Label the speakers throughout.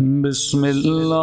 Speaker 1: बिस्मिल्लाह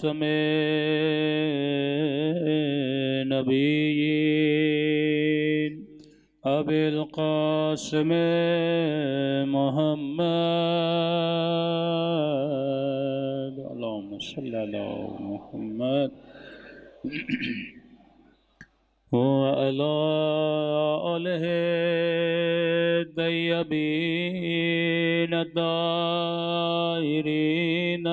Speaker 1: خلوت نبيين أبي القاسم محمد اللهم صل على محمد وعلى آله الطيبين الدائرين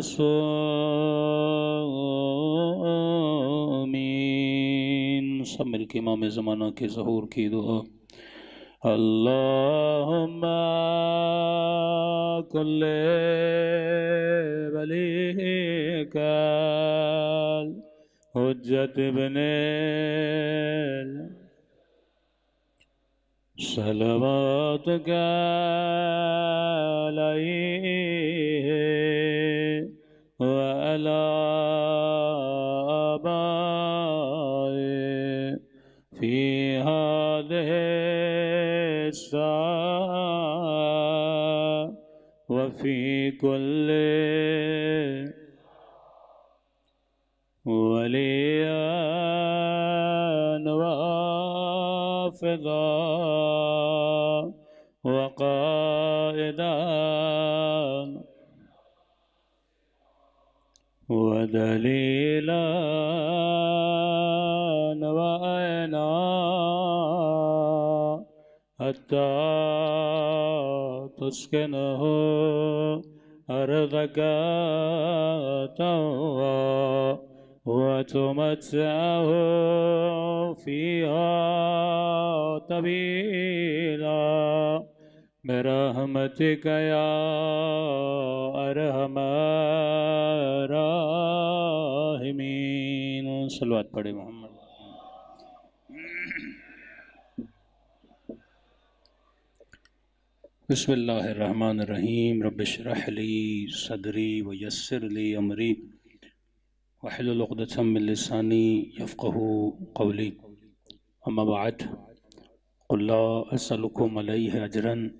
Speaker 2: मासूमीन सब मिल के इमाम ज़माना के जहूर की दुआ अल्लाहुम्मा कुल्ले
Speaker 1: वलीकाल हजत बने सलवात का على في هذه الساعة وفي كل وليا وحافظا وقائدا دليلا وأنا حتى تسكنه أرضك تهوى وتمتعه فيها طويلا रहमत गया अरहम
Speaker 2: रिमीन सलवाद पड़े मोहम्मद बसमान रहीम रबशरहली सदरी व वयसरली अमरी वाहिलसमिलसानी यफ़क़ कौली अम्माबात अल्लाह असलकुम अजरन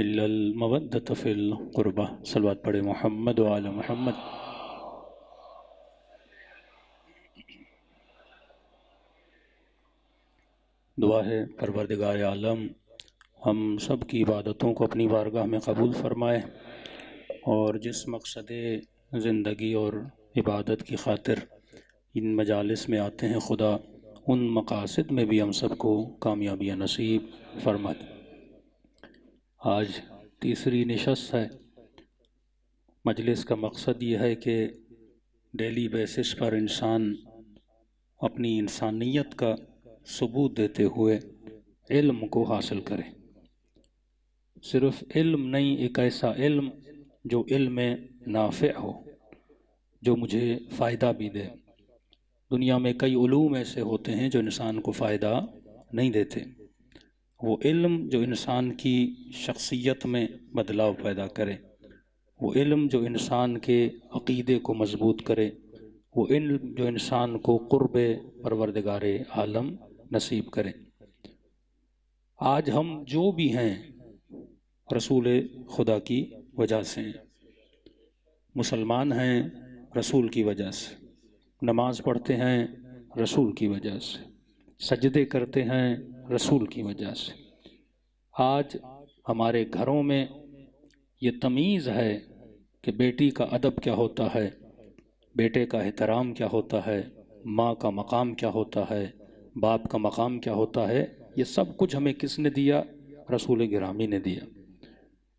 Speaker 2: मवदतफ़िलरबा सलवा पढ़े मोहम्मद वाल मोहम्मद दुआ है परवरदगार आलम हम सब की इबादतों को अपनी बारगाह में कबूल फरमाए और जिस मकसद ज़िंदगी और इबादत की खातिर इन मजालस में आते हैं खुदा उन मकासद में भी हम सबको कामयाबियाँ नसीब फरमाए आज तीसरी नशस्त है मजलिस का मकसद ये है कि डेली बेसिस पर इंसान अपनी इंसानियत का सबूत देते हुए इल्म को हासिल करे सिर्फ इल्म नहीं एक ऐसा इल्म जो इल्म नाफ़ हो जो मुझे फ़ायदा भी दे दुनिया में कई ऐसे होते हैं जो इंसान को फ़ायदा नहीं देते वो इल्म जो इंसान की शख्सियत में बदलाव पैदा करे वो इल्म जो इंसान के अकीदे को मजबूत करे वो इल्म जो इंसान को कुर्ब परवरदगार आलम नसीब करे आज हम जो भी हैं रसूल खुदा की वजह से हैं मुसलमान हैं रसूल की वजह से नमाज़ पढ़ते हैं रसूल की वजह से सजदे करते हैं रसूल की वजह से आज हमारे घरों में ये तमीज़ है कि बेटी का अदब क्या होता है बेटे का एहतराम क्या होता है माँ का मकाम क्या होता है बाप का मकाम क्या होता है ये सब कुछ हमें किसने दिया रसूल ग्रामी ने दिया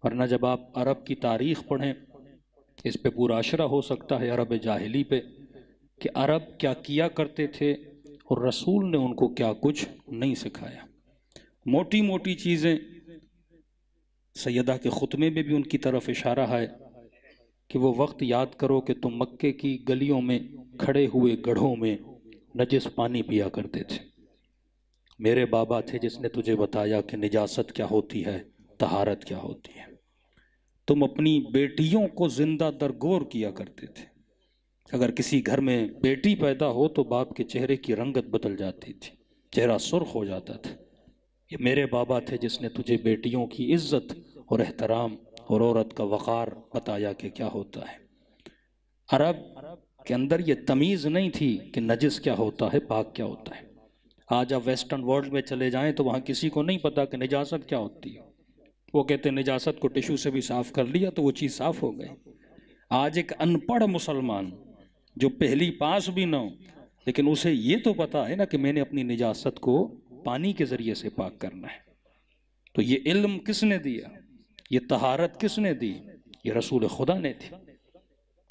Speaker 2: वरना जब आप अरब की तारीख़ पढ़ें इस पे पूरा अशरा हो सकता है अरब जाहली पे कि अरब क्या किया करते थे और रसूल ने उनको क्या कुछ नहीं सिखाया मोटी मोटी चीज़ें सैदा के ख़ुतमे में भी उनकी तरफ इशारा है कि वो वक्त याद करो कि तुम मक्के की गलियों में खड़े हुए गढ़ों में नजिस पानी पिया करते थे मेरे बाबा थे जिसने तुझे बताया कि निजासत क्या होती है तहारत क्या होती है तुम अपनी बेटियों को ज़िंदा दरगोर किया करते थे अगर किसी घर में बेटी पैदा हो तो बाप के चेहरे की रंगत बदल जाती थी चेहरा सुर्ख हो जाता था ये मेरे बाबा थे जिसने तुझे बेटियों की इज्जत और एहतराम और औरत का वक़ार बताया कि क्या होता है अरब के अंदर ये तमीज़ नहीं थी कि नजिस क्या होता है पाक क्या होता है आज आप वेस्टर्न वर्ल्ड में चले जाएं तो वहाँ किसी को नहीं पता कि निजासत क्या होती है वो कहते हैं निजासत को टिशू से भी साफ़ कर लिया तो वो चीज़ साफ़ हो गई आज एक अनपढ़ मुसलमान जो पहली पास भी ना हो लेकिन उसे ये तो पता है ना कि मैंने अपनी निजात को पानी के ज़रिए से पाक करना है तो ये इल्म किसने दिया ये तहारत किसने दी ये रसूल खुदा ने दी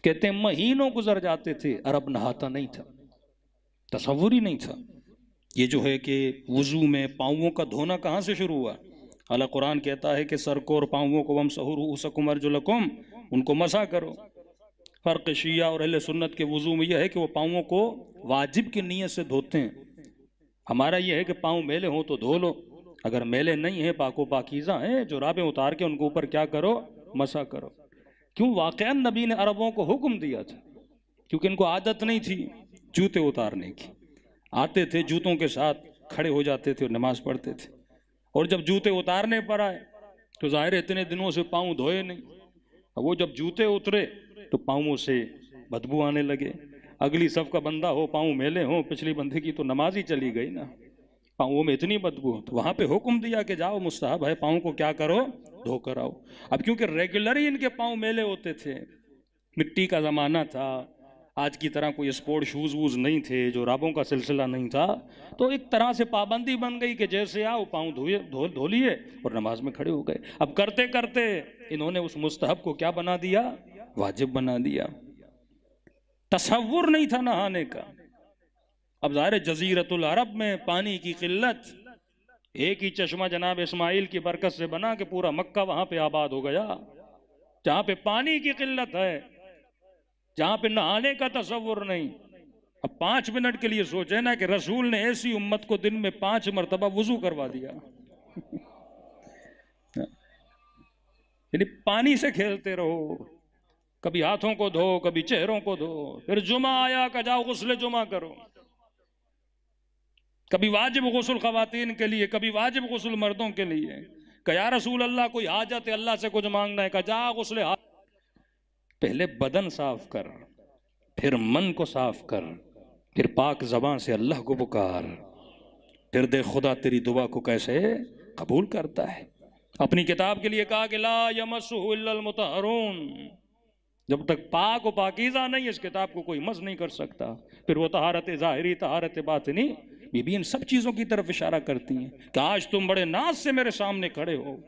Speaker 2: कहते महीनों गुजर जाते थे अरब नहाता नहीं था तस्वुर ही नहीं था ये जो है कि वज़ू में पाँवों का धोना कहाँ से शुरू हुआ अला कुरान कहता है कि सर को और पाँवों को वम सहूर उसकुमर जो लकुम उनको मसा करो फ़र्क शिया और अहल सुन्नत के वज़ू में यह है कि वो पाँवों को वाजिब की नीयत से धोते हैं हमारा यह है कि पाँव मेले हों तो धो लो अगर मेले नहीं हैं पाको पाकीज़ा हैं जो जुराबें उतार के उनके ऊपर क्या करो मसा करो क्यों वाकया नबी ने अरबों को हुक्म दिया था क्योंकि इनको आदत नहीं थी जूते उतारने की आते थे जूतों के साथ खड़े हो जाते थे और नमाज़ पढ़ते थे और जब जूते उतारने पर आए तो ज़ाहिर इतने दिनों से पाँव धोए नहीं अब वो जब जूते उतरे तो पाँवों से बदबू आने लगे अगली सब का बंदा हो पाँव मेले हो पिछली बंदे की तो नमाज ही चली गई ना पाँवों में इतनी बदबू तो वहाँ पे हुक्म दिया कि जाओ मुस्ताहब है पाँव को क्या करो धोकर आओ अब क्योंकि रेगुलर ही इनके पाँव मेले होते थे मिट्टी का ज़माना था आज की तरह कोई स्पोर्ट शूज़ वूज़ नहीं थे जो राबों का सिलसिला नहीं था तो एक तरह से पाबंदी बन गई कि जैसे आओ पाँव धोए धो धो लिए और नमाज में खड़े हो गए अब करते करते इन्होंने उस मुस्तहब को क्या बना दिया वाजिब बना दिया तस्वुर नहीं था नहाने का अब ज़ाहिर जजीरतुल अरब में पानी की किल्लत एक ही चश्मा जनाब इस्माइल की बरकत से बना के पूरा मक्का वहां पे आबाद हो गया जहां पे पानी की किल्लत है जहां पे नहाने का तस्वुर नहीं अब पांच मिनट के लिए सोचे ना कि रसूल ने ऐसी उम्मत को दिन में पांच मरतबा वजू करवा दिया यानी पानी से खेलते रहो कभी हाथों को धो कभी चेहरों को धो फिर जुमा आया का जाओ गुसल जुमा करो कभी वाजिब गसल खातन के लिए कभी वाजिब गसल मर्दों के लिए क्या रसूल अल्लाह कोई हाजत है अल्लाह से कुछ मांगना है कहा जा हाथ पहले बदन साफ कर फिर मन को साफ कर फिर पाक जबान से अल्लाह को पुकार फिर दे खुदा तेरी दुआ को कैसे कबूल करता है अपनी किताब के लिए कहा कि ला मुतहरून जब तक पाक व पाकिजा नहीं इस किताब को कोई मज नहीं कर सकता फिर वो तहारत ज़ाहरी तहारत बात नहीं बीबी इन सब चीज़ों की तरफ इशारा करती हैं कि आज तुम बड़े नाज से मेरे सामने खड़े हो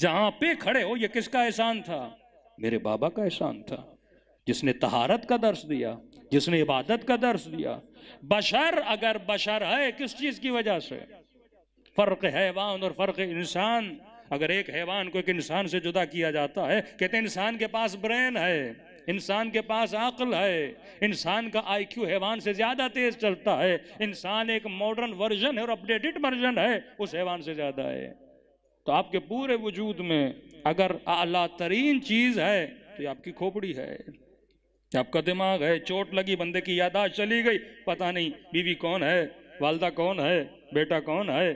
Speaker 2: जहाँ पे खड़े हो ये किसका एहसान था मेरे बाबा का एहसान था जिसने तहारत का दर्श दिया जिसने इबादत का दर्श दिया बशर अगर बशर है किस चीज़ की वजह से फ़र्क हैवान और फ़र्क इंसान अगर एक हैवान को एक इंसान से जुदा किया जाता है कहते इंसान के पास ब्रेन है इंसान के पास अकल है इंसान का आईक्यू हैवान से ज़्यादा तेज़ चलता है इंसान एक मॉडर्न वर्जन है और अपडेटेड वर्जन है उस हैवान से ज़्यादा है तो आपके पूरे वजूद में अगर अला तरीन चीज़ है तो ये आपकी खोपड़ी है आपका दिमाग है चोट लगी बंदे की यादाश्त चली गई पता नहीं बीवी कौन है वालदा कौन है बेटा कौन है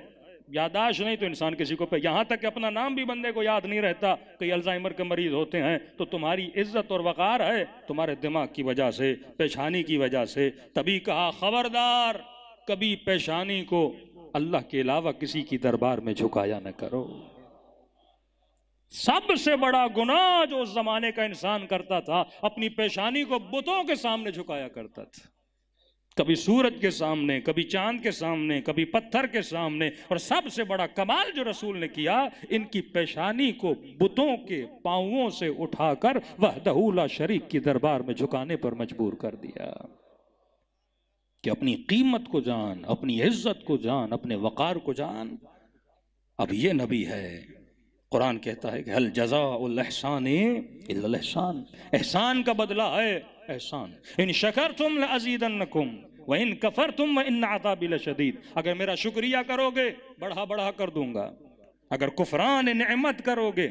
Speaker 2: यादाश्त नहीं तो इंसान किसी को पे यहाँ तक कि अपना नाम भी बंदे को याद नहीं रहता कई अल्जाइमर के मरीज होते हैं तो तुम्हारी इज्जत और वक़ार है तुम्हारे दिमाग की वजह से पेशानी की वजह से तभी कहा खबरदार कभी पेशानी को अल्लाह के अलावा किसी की दरबार में झुकाया न करो सबसे बड़ा गुनाह जो उस जमाने का इंसान करता था अपनी पेशानी को बुतों के सामने झुकाया करता था कभी सूरज के सामने कभी चांद के सामने कभी पत्थर के सामने और सबसे बड़ा कमाल जो रसूल ने किया इनकी पेशानी को बुतों के पाओं से उठाकर वह दहूला शरीक की दरबार में झुकाने पर मजबूर कर दिया कि अपनी कीमत को जान अपनी इज्जत को जान अपने वक़ार को जान अब ये नबी है कुरान कहता है कि हल जजा उल एहसान एहसान का बदला है एहसान इन शकर तुम लजीदनकुम व इन कफर तुम व इन आताबिल शदीद अगर मेरा शुक्रिया करोगे बढ़ा बढ़ा कर दूंगा अगर कुफरान नमत करोगे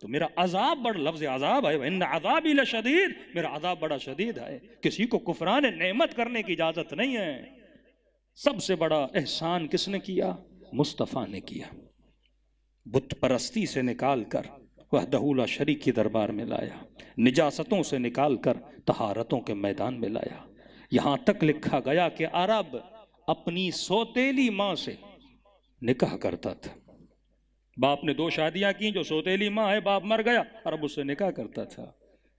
Speaker 2: तो मेरा अजाब बड़ा लफ्ज अजाब है इन अजाबिल शदीद मेरा अजाब बड़ा शदीद है किसी को कुफरान नमत करने की इजाज़त नहीं है सबसे बड़ा एहसान किसने किया मुस्तफ़ा ने किया बुत परस्ती से निकाल कर वह दहूला शरीक के दरबार में लाया निजासतों से निकाल कर तहारतों के मैदान में लाया यहाँ तक लिखा गया कि अरब अपनी सोतेली माँ से निकाह करता था बाप ने दो शादियां की जो सोतेली माँ है बाप मर गया अरब उससे निकाह करता था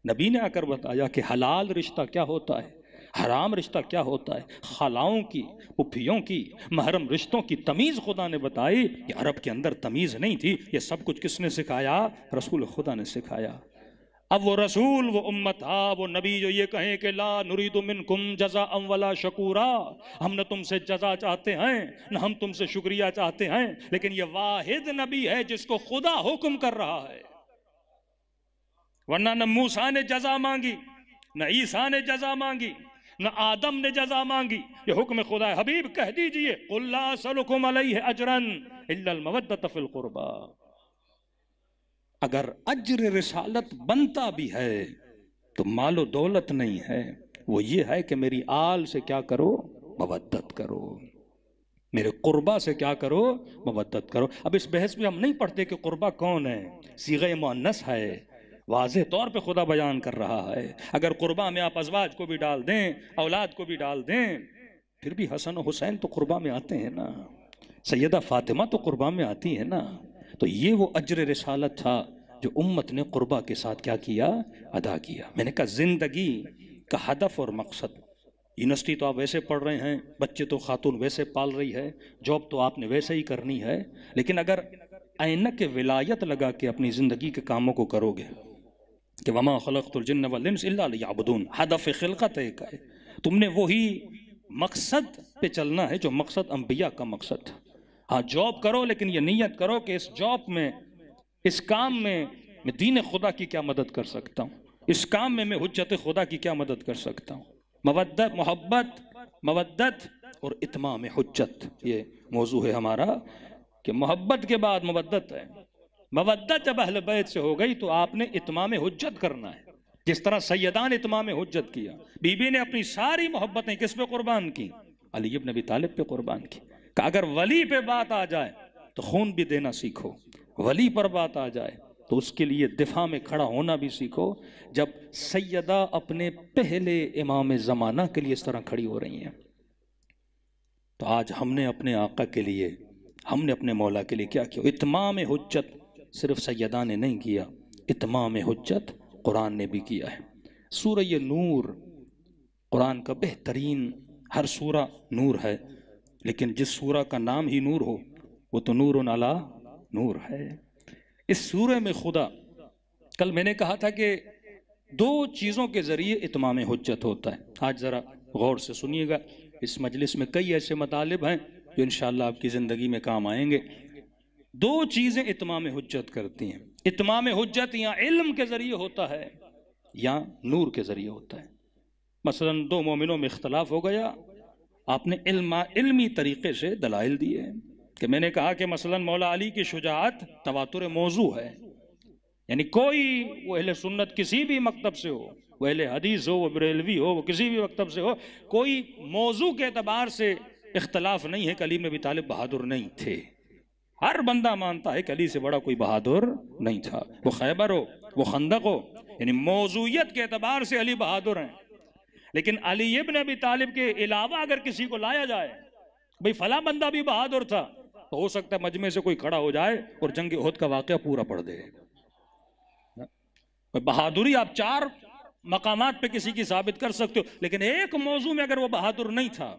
Speaker 2: नबी ने आकर बताया कि हलाल रिश्ता क्या होता है हराम रिश्ता क्या होता है खलाओं की पुफियों की महरम रिश्तों की तमीज़ खुदा ने बताई कि अरब के अंदर तमीज़ नहीं थी ये सब कुछ किसने सिखाया रसूल खुदा ने सिखाया अब वो रसूल वो उम्मत आ हाँ, वो नबी जो ये कहें कि ला नुरीद मिन कुम जजा अम शकूरा हम न तुमसे जजा चाहते हैं न हम तुमसे शुक्रिया चाहते हैं लेकिन ये वाहिद नबी है जिसको खुदा हुक्म कर रहा है वरना न मूसा ने जजा मांगी न ईसा ने जजा मांगी न आदम ने जजा मांगी ये हुक्म खुदा है हबीब कह दीजिए अजरन मवदतफिल अगर अजर रिसालत बनता भी है तो मालो दौलत नहीं है वो ये है कि मेरी आल से क्या करो मवदत करो मेरे कुर्बा से क्या करो मवदत करो अब इस बहस में हम नहीं पढ़ते कि कुर्बा कौन है सीगे मोनस है वाज तौर पर खुदा बयान कर रहा है अगर कुर्बा में आप अजवाज को भी डाल दें औलाद को भी डाल दें फिर भी हसन हुसैन तो कुर्बा में आते हैं ना सैदा फातिमा तो कुर्बा में आती है ना तो ये वो अजर रसालत था जो उम्मत ने कुर्बा के साथ क्या किया अदा किया मैंने कहा ज़िंदगी का हदफ और मकसद यूनिवर्सिटी तो आप वैसे पढ़ रहे हैं बच्चे तो खातून वैसे पाल रही है जॉब तो आपने वैसे ही करनी है लेकिन अगर ऐनक विलायत लगा के अपनी ज़िंदगी के कामों को करोगे कि वमा खलकतुलजन वलिनबुदून हदफ खिलकत एक है तुमने वही मकसद पे चलना है जो मकसद अम्बिया का मकसद हाँ जॉब करो लेकिन ये नीयत करो कि इस जॉब में इस काम में मैं दीन खुदा की क्या मदद कर सकता हूँ इस काम में मैं हजत खुदा की क्या मदद कर सकता हूँ मवदत मोहब्बत मवदत और इतमाम हजत ये मौजू है हमारा कि मोहब्बत के बाद मवदत है मवद्दत जब अहल बैत से हो गई तो आपने इतमाम हजत करना है जिस तरह सैदान इतमाम हजत किया बीबी ने अपनी सारी मोहब्बतें किस पे कुर्बान की अली नबी तालिब पे कुर्बान की का अगर वली पे बात आ जाए तो खून भी देना सीखो वली पर बात आ जाए तो उसके लिए दिफा में खड़ा होना भी सीखो जब सैदा अपने पहले इमाम ज़माना के लिए इस तरह खड़ी हो रही हैं तो आज हमने अपने आका के लिए हमने अपने मौला के लिए क्या किया इतमाम हजत सिर्फ सैदा ने नहीं किया इतमाम हजत कुरान ने भी किया है सूर्य नूर कुरान का बेहतरीन हर सूरा नूर है लेकिन जिस सूरा का नाम ही नूर हो वो तो नूर नला नूर है इस सूर्य में खुदा कल मैंने कहा था कि दो चीज़ों के ज़रिए इतमाम हजत होता है आज ज़रा गौर से सुनिएगा इस मजलिस में कई ऐसे मतालब हैं जो इन आपकी ज़िंदगी में काम आएंगे दो चीज़ें इतमाम हजत करती हैं इतमाम हजत या इल्म के ज़रिए होता है या नूर के ज़रिए होता है मसलन दो मोमिनों में इख्तलाफ हो गया आपने इल्मा इल्मी तरीके से दलाइल दिए कि मैंने कहा कि मसलन मौला अली की शुजात तवातुर मौजू है यानी कोई वो अहल सुन्नत किसी भी मकतब से हो वो हदीस हो वो बरेलवी हो वो किसी भी मकतब से हो कोई मौजू के अतबार से इख्तलाफ नहीं है कलीम नबी में भी तालब बहादुर नहीं थे हर बंदा मानता है कि अली से बड़ा कोई बहादुर नहीं था वो खैबर हो वो खंदक हो यानी मौजूद के अतबार से अली बहादुर हैं लेकिन अली इबन अबी तालिब के अलावा अगर किसी को लाया जाए भाई फला बंदा भी बहादुर था तो हो सकता है मजमे से कोई खड़ा हो जाए और जंग उहद का वाक़ पूरा पड़ दे बहादुरी आप चार मकाम पे किसी की साबित कर सकते हो लेकिन एक मौजू में अगर वो बहादुर नहीं था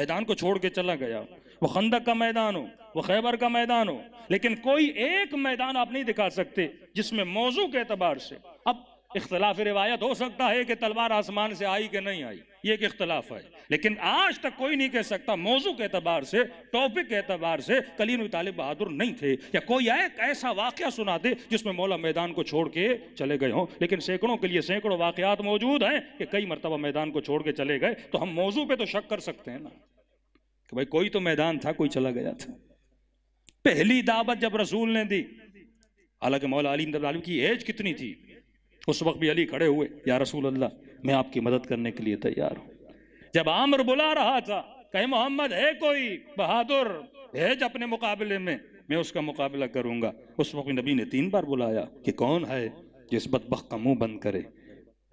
Speaker 2: मैदान को छोड़ के चला गया वो खंदक का मैदान हो वो खैबर का मैदान हो लेकिन कोई एक मैदान आप नहीं दिखा सकते जिसमें मौजू के एतबार से अब इख्तलाफ रिवायत हो सकता है कि तलवार आसमान से आई कि नहीं आई ये एक इख्तलाफ है लेकिन आज तक कोई नहीं कह सकता मौजू के एतबार से टॉपिक के एतबार से कलीम तालिब बहादुर नहीं थे या कोई एक ऐसा वाक्य सुना दे जिसमें मौला मैदान को छोड़ के चले गए हों लेकिन सैकड़ों के लिए सैकड़ों वाकत मौजूद हैं कि कई मरतबा मैदान को छोड़ के चले गए तो हम मौजू पर तो शक कर सकते हैं ना कि भाई कोई तो मैदान था कोई चला गया था पहली दावत जब रसूल ने दी हालांकि मौला अली आलम की एज कितनी थी उस वक्त भी अली खड़े हुए या रसूल अल्लाह मैं आपकी मदद करने के लिए तैयार हूँ जब आमर बुला रहा था कहे मोहम्मद है कोई बहादुर भेज अपने मुकाबले में मैं उसका मुकाबला करूंगा उस वक्त नबी ने तीन बार बुलाया कि कौन है जिस बदबक का मुंह बंद करे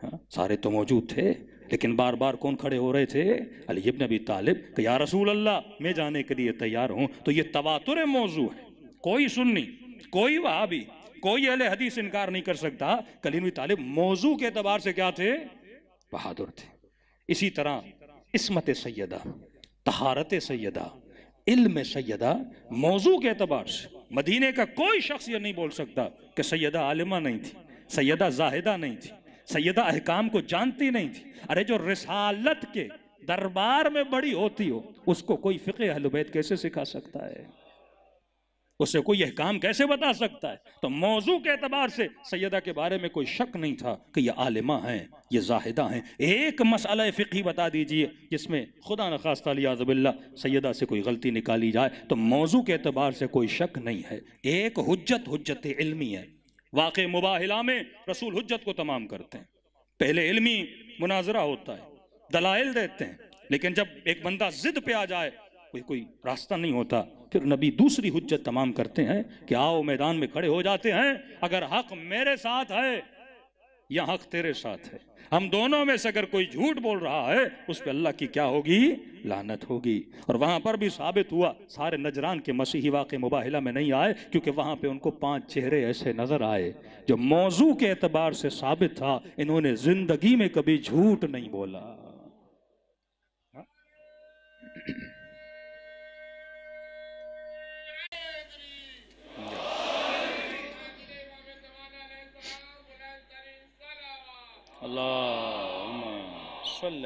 Speaker 2: हाँ सारे तो मौजूद थे लेकिन बार बार कौन खड़े हो रहे थे अली इब्न अबी तालिब कि या रसूल अल्लाह मैं जाने के लिए तैयार हूं तो ये तवातुर मौजू है कोई सुन्नी कोई वहाबी कोई अल हदीस इनकार नहीं कर सकता कलीम तालिब मौजू के अतबार से क्या थे बहादुर थे इसी तरह इसमत सैदा तहारत सैदा इल्म सैदा मौजू के अतबार से मदीने का कोई शख्स ये नहीं बोल सकता कि सैदा आलिमा नहीं थी सैदा जाहिदा नहीं थी सैदा अहकाम को जानती नहीं थी अरे जो रिसालत के दरबार में बड़ी होती हो उसको कोई फिक्र अहलबैत कैसे सिखा सकता है उसे कोई यह काम कैसे बता सकता है तो मौजू के अतबार से सैदा के बारे में कोई शक नहीं था कि यह आलिमा हैं ये जाहिदा हैं एक मसला फ़िकी बता दीजिए जिसमें खुदा नखास्त आज़बिल्ला सैदा से कोई गलती निकाली जाए तो मौजू के अतबार से कोई शक नहीं है एक हजत हजत इल्मी है वाक़ मुबाहिला में रसूल हजत को तमाम करते हैं पहले इलमी मुनाजरा होता है दलाइल देते हैं लेकिन जब एक बंदा जिद पे आ जाए कोई कोई रास्ता नहीं होता फिर नबी दूसरी हजत तमाम करते हैं कि आओ मैदान में खड़े हो जाते हैं अगर हक मेरे साथ है या हक तेरे साथ है हम दोनों में से अगर कोई झूठ बोल रहा है उस पर अल्लाह की क्या होगी लानत होगी और वहां पर भी साबित हुआ सारे नजरान के मसीही वाक़ मुबाहिला में नहीं आए क्योंकि वहां पे उनको पांच चेहरे ऐसे नजर आए जो मौजू के एतबार से साबित था इन्होंने जिंदगी में कभी झूठ नहीं बोला हाँ? صل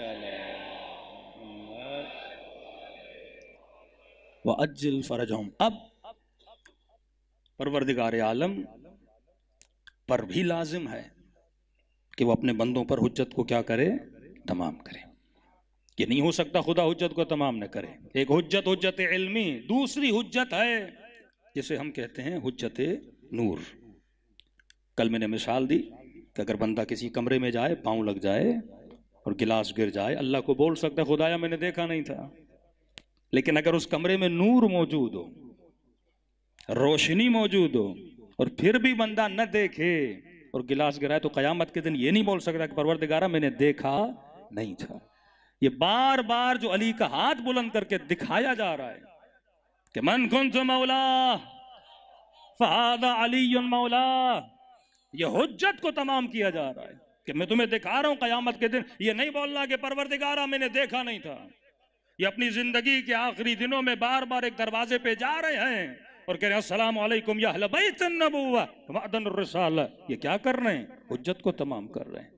Speaker 2: फरजहम अब परवरदिगार आलम पर भी लाजिम है कि वो अपने बंदों पर हजत को क्या करे तमाम करे ये नहीं हो सकता खुदा हजत को तमाम न करे एक हजत हजत इलमी दूसरी हजत है जिसे हम कहते हैं हजत नूर कल मैंने मिसाल दी कि अगर बंदा किसी कमरे में जाए पाँव लग जाए और गिलास गिर जाए अल्लाह को बोल सकता है खुदाया मैंने देखा नहीं था लेकिन अगर उस कमरे में नूर मौजूद हो रोशनी मौजूद हो और फिर भी बंदा न देखे और गिलास गिराए तो कयामत के दिन ये नहीं बोल सकता कि परवरदिगारा मैंने देखा नहीं था ये बार बार जो अली का हाथ बुलंद करके दिखाया जा रहा है कि मन कौन सो मौला फादा अली मौला ये हजत को तमाम किया जा रहा है कि मैं तुम्हें दिखा रहा हूं कयामत के दिन ये नहीं बोलना कि परवरदिगारा मैंने देखा नहीं था ये अपनी जिंदगी के आखिरी दिनों में बार बार एक दरवाजे पे जा रहे हैं और कह रहे हैं असलम याबन ये क्या कर रहे हैं हजत को तमाम कर रहे हैं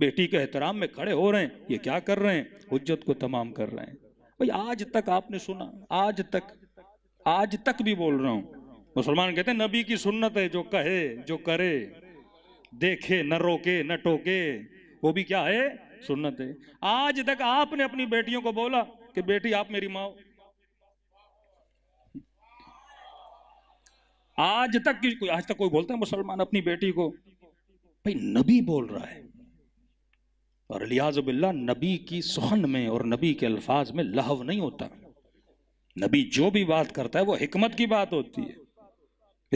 Speaker 2: बेटी के एहतराम में खड़े हो रहे हैं ये क्या कर रहे हैं हजत को तमाम कर रहे हैं भाई आज तक आपने सुना आज तक आज तक भी बोल रहा हूं मुसलमान कहते हैं नबी की सुन्नत है जो कहे जो करे देखे न रोके न टोके वो भी क्या है सुन्नत है आज तक आपने अपनी बेटियों को बोला कि बेटी आप मेरी माँ आज तक आज तक कोई बोलता है मुसलमान अपनी बेटी को भाई नबी बोल रहा है और बिल्ला नबी की सुहन में और नबी के अल्फाज में लहव नहीं होता नबी जो भी बात करता है वो हिकमत की बात होती है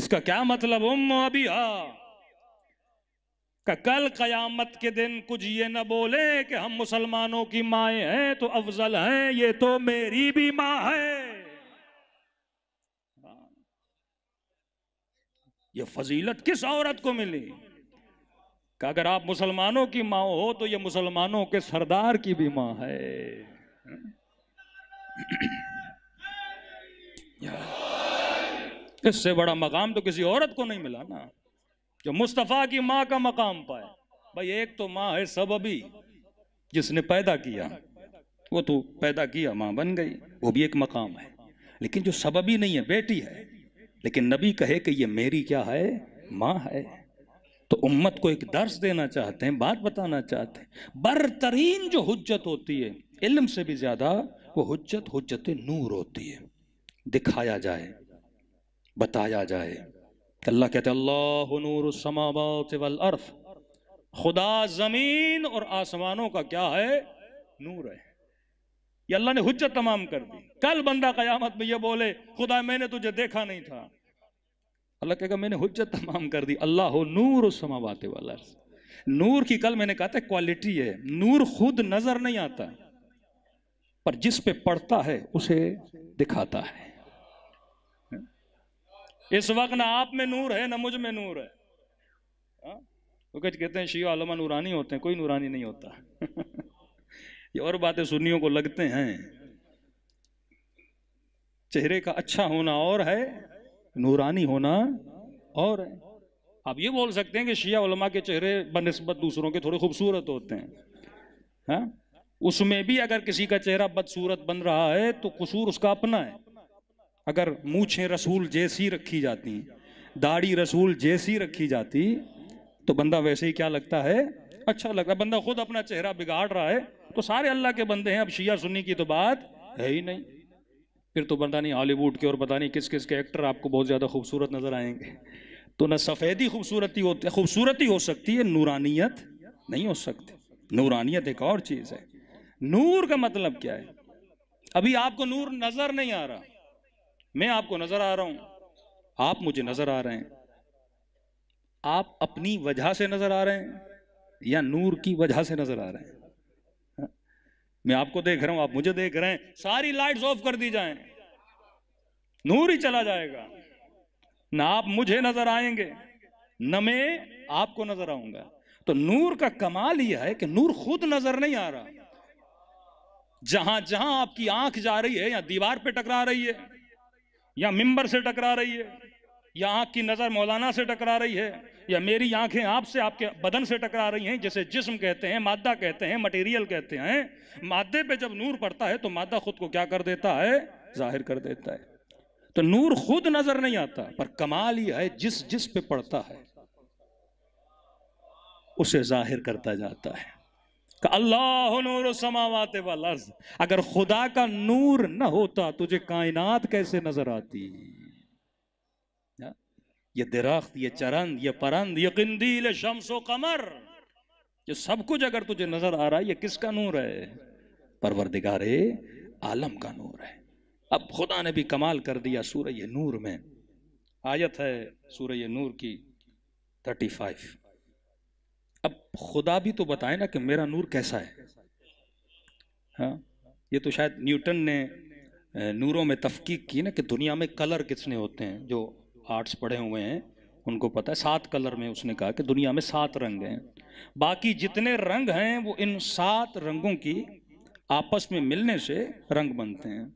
Speaker 2: इसका क्या मतलब उम अभी हा कि कल क़यामत के दिन कुछ ये न बोले कि हम मुसलमानों की माए हैं तो अफजल हैं ये तो मेरी भी माँ है ये फजीलत किस औरत को मिली कि अगर आप मुसलमानों की माँ हो तो ये मुसलमानों के सरदार की भी माँ है इससे बड़ा मकाम तो किसी औरत को नहीं मिला ना जो मुस्तफ़ा की माँ का मकाम पाए भाई एक तो माँ है सब अभी जिसने पैदा किया वो तो पैदा किया माँ बन गई वो भी एक मकाम है लेकिन जो सबबी नहीं है बेटी है लेकिन नबी कहे कि ये मेरी क्या है माँ है तो उम्मत को एक दर्श देना चाहते हैं बात बताना चाहते हैं बरतरीन जो हजत होती है इल्म से भी ज़्यादा वो हजत हजत नूर होती है दिखाया जाए बताया जाए अल्लाह कहते अल्लाह नूर वल अर्फ खुदा जमीन और आसमानों का क्या है नूर है ये अल्लाह ने हुज्जत तमाम कर दी कल बंदा कयामत में ये बोले खुदा मैंने तुझे देखा नहीं था अल्लाह कहेगा मैंने हुज्जत तमाम कर दी अल्लाह हो नूर समावाते वाला नूर की कल मैंने कहा था क्वालिटी है नूर खुद नजर नहीं आता पर जिस पे पड़ता है उसे दिखाता है इस वक्त ना आप में नूर है ना मुझ में नूर है हाँ? वो कुछ कहते हैं शी आलमा नूरानी होते हैं कोई नूरानी नहीं होता ये और बातें सुनियों को लगते हैं चेहरे का अच्छा होना और है नूरानी होना और है आप ये बोल सकते हैं कि शिया उलमा के चेहरे बनस्बत दूसरों के थोड़े खूबसूरत होते हैं हा? उसमें भी अगर किसी का चेहरा बदसूरत बन रहा है तो कसूर उसका अपना है अगर मूछें रसूल जैसी रखी जाती दाढ़ी रसूल जैसी रखी जाती तो बंदा वैसे ही क्या लगता है अच्छा लगता है बंदा खुद अपना चेहरा बिगाड़ रहा है तो सारे अल्लाह के बंदे हैं अब शिया सुन्नी की तो बात है ही नहीं फिर तो पता नहीं हॉलीवुड के और पता नहीं किस किस के एक्टर आपको बहुत ज़्यादा खूबसूरत नज़र आएंगे तो ना सफ़ेदी खूबसूरती होती खूबसूरती हो सकती है नूरानियत नहीं हो सकती नूरानियत एक और चीज़ है नूर का मतलब क्या है अभी आपको नूर नज़र नहीं आ रहा मैं आपको नजर आ रहा हूं आप मुझे नजर आ रहे हैं आप अपनी वजह से नजर आ रहे हैं या नूर की वजह से नजर आ रहे हैं हाँ। मैं आपको देख रहा हूं आप मुझे देख रहे हैं सारी लाइट्स ऑफ कर दी जाएं नूर ही चला जाएगा ना आप मुझे नजर आएंगे न मैं आपको नजर आऊंगा तो नूर का कमाल यह है कि नूर खुद नजर नहीं आ रहा जहां जहां आपकी आंख जा रही है या दीवार पे टकरा रही है या मिंबर से टकरा रही है या आंख की नज़र मौलाना से टकरा रही है या मेरी आंखें आपसे आपके बदन से टकरा रही हैं जिसे जिस्म कहते हैं मादा कहते हैं मटेरियल कहते हैं मादे पे जब नूर पड़ता है तो मादा खुद को क्या कर देता है जाहिर कर देता है तो नूर खुद नजर नहीं आता पर कमाल यह है जिस जिस पे पड़ता है उसे जाहिर करता जाता है अल्लाह नूर समावाते वर्ज अगर खुदा का नूर न होता तुझे कायनात कैसे नजर आती ये दरख्त ये चरंद ये परंद ये किंदील शमसो कमर ये सब कुछ अगर तुझे नजर आ रहा है ये किसका नूर है परवरदिगारे आलम का नूर है अब खुदा ने भी कमाल कर दिया सूर्य नूर में आयत है सूर्य नूर की थर्टी फाइव अब खुदा भी तो बताए ना कि मेरा नूर कैसा है हाँ ये तो शायद न्यूटन ने नूरों में तफकीक की ना कि दुनिया में कलर कितने होते हैं जो आर्ट्स पढ़े हुए हैं उनको पता है सात कलर में उसने कहा कि दुनिया में सात रंग हैं बाकी जितने रंग हैं वो इन सात रंगों की आपस में मिलने से रंग बनते हैं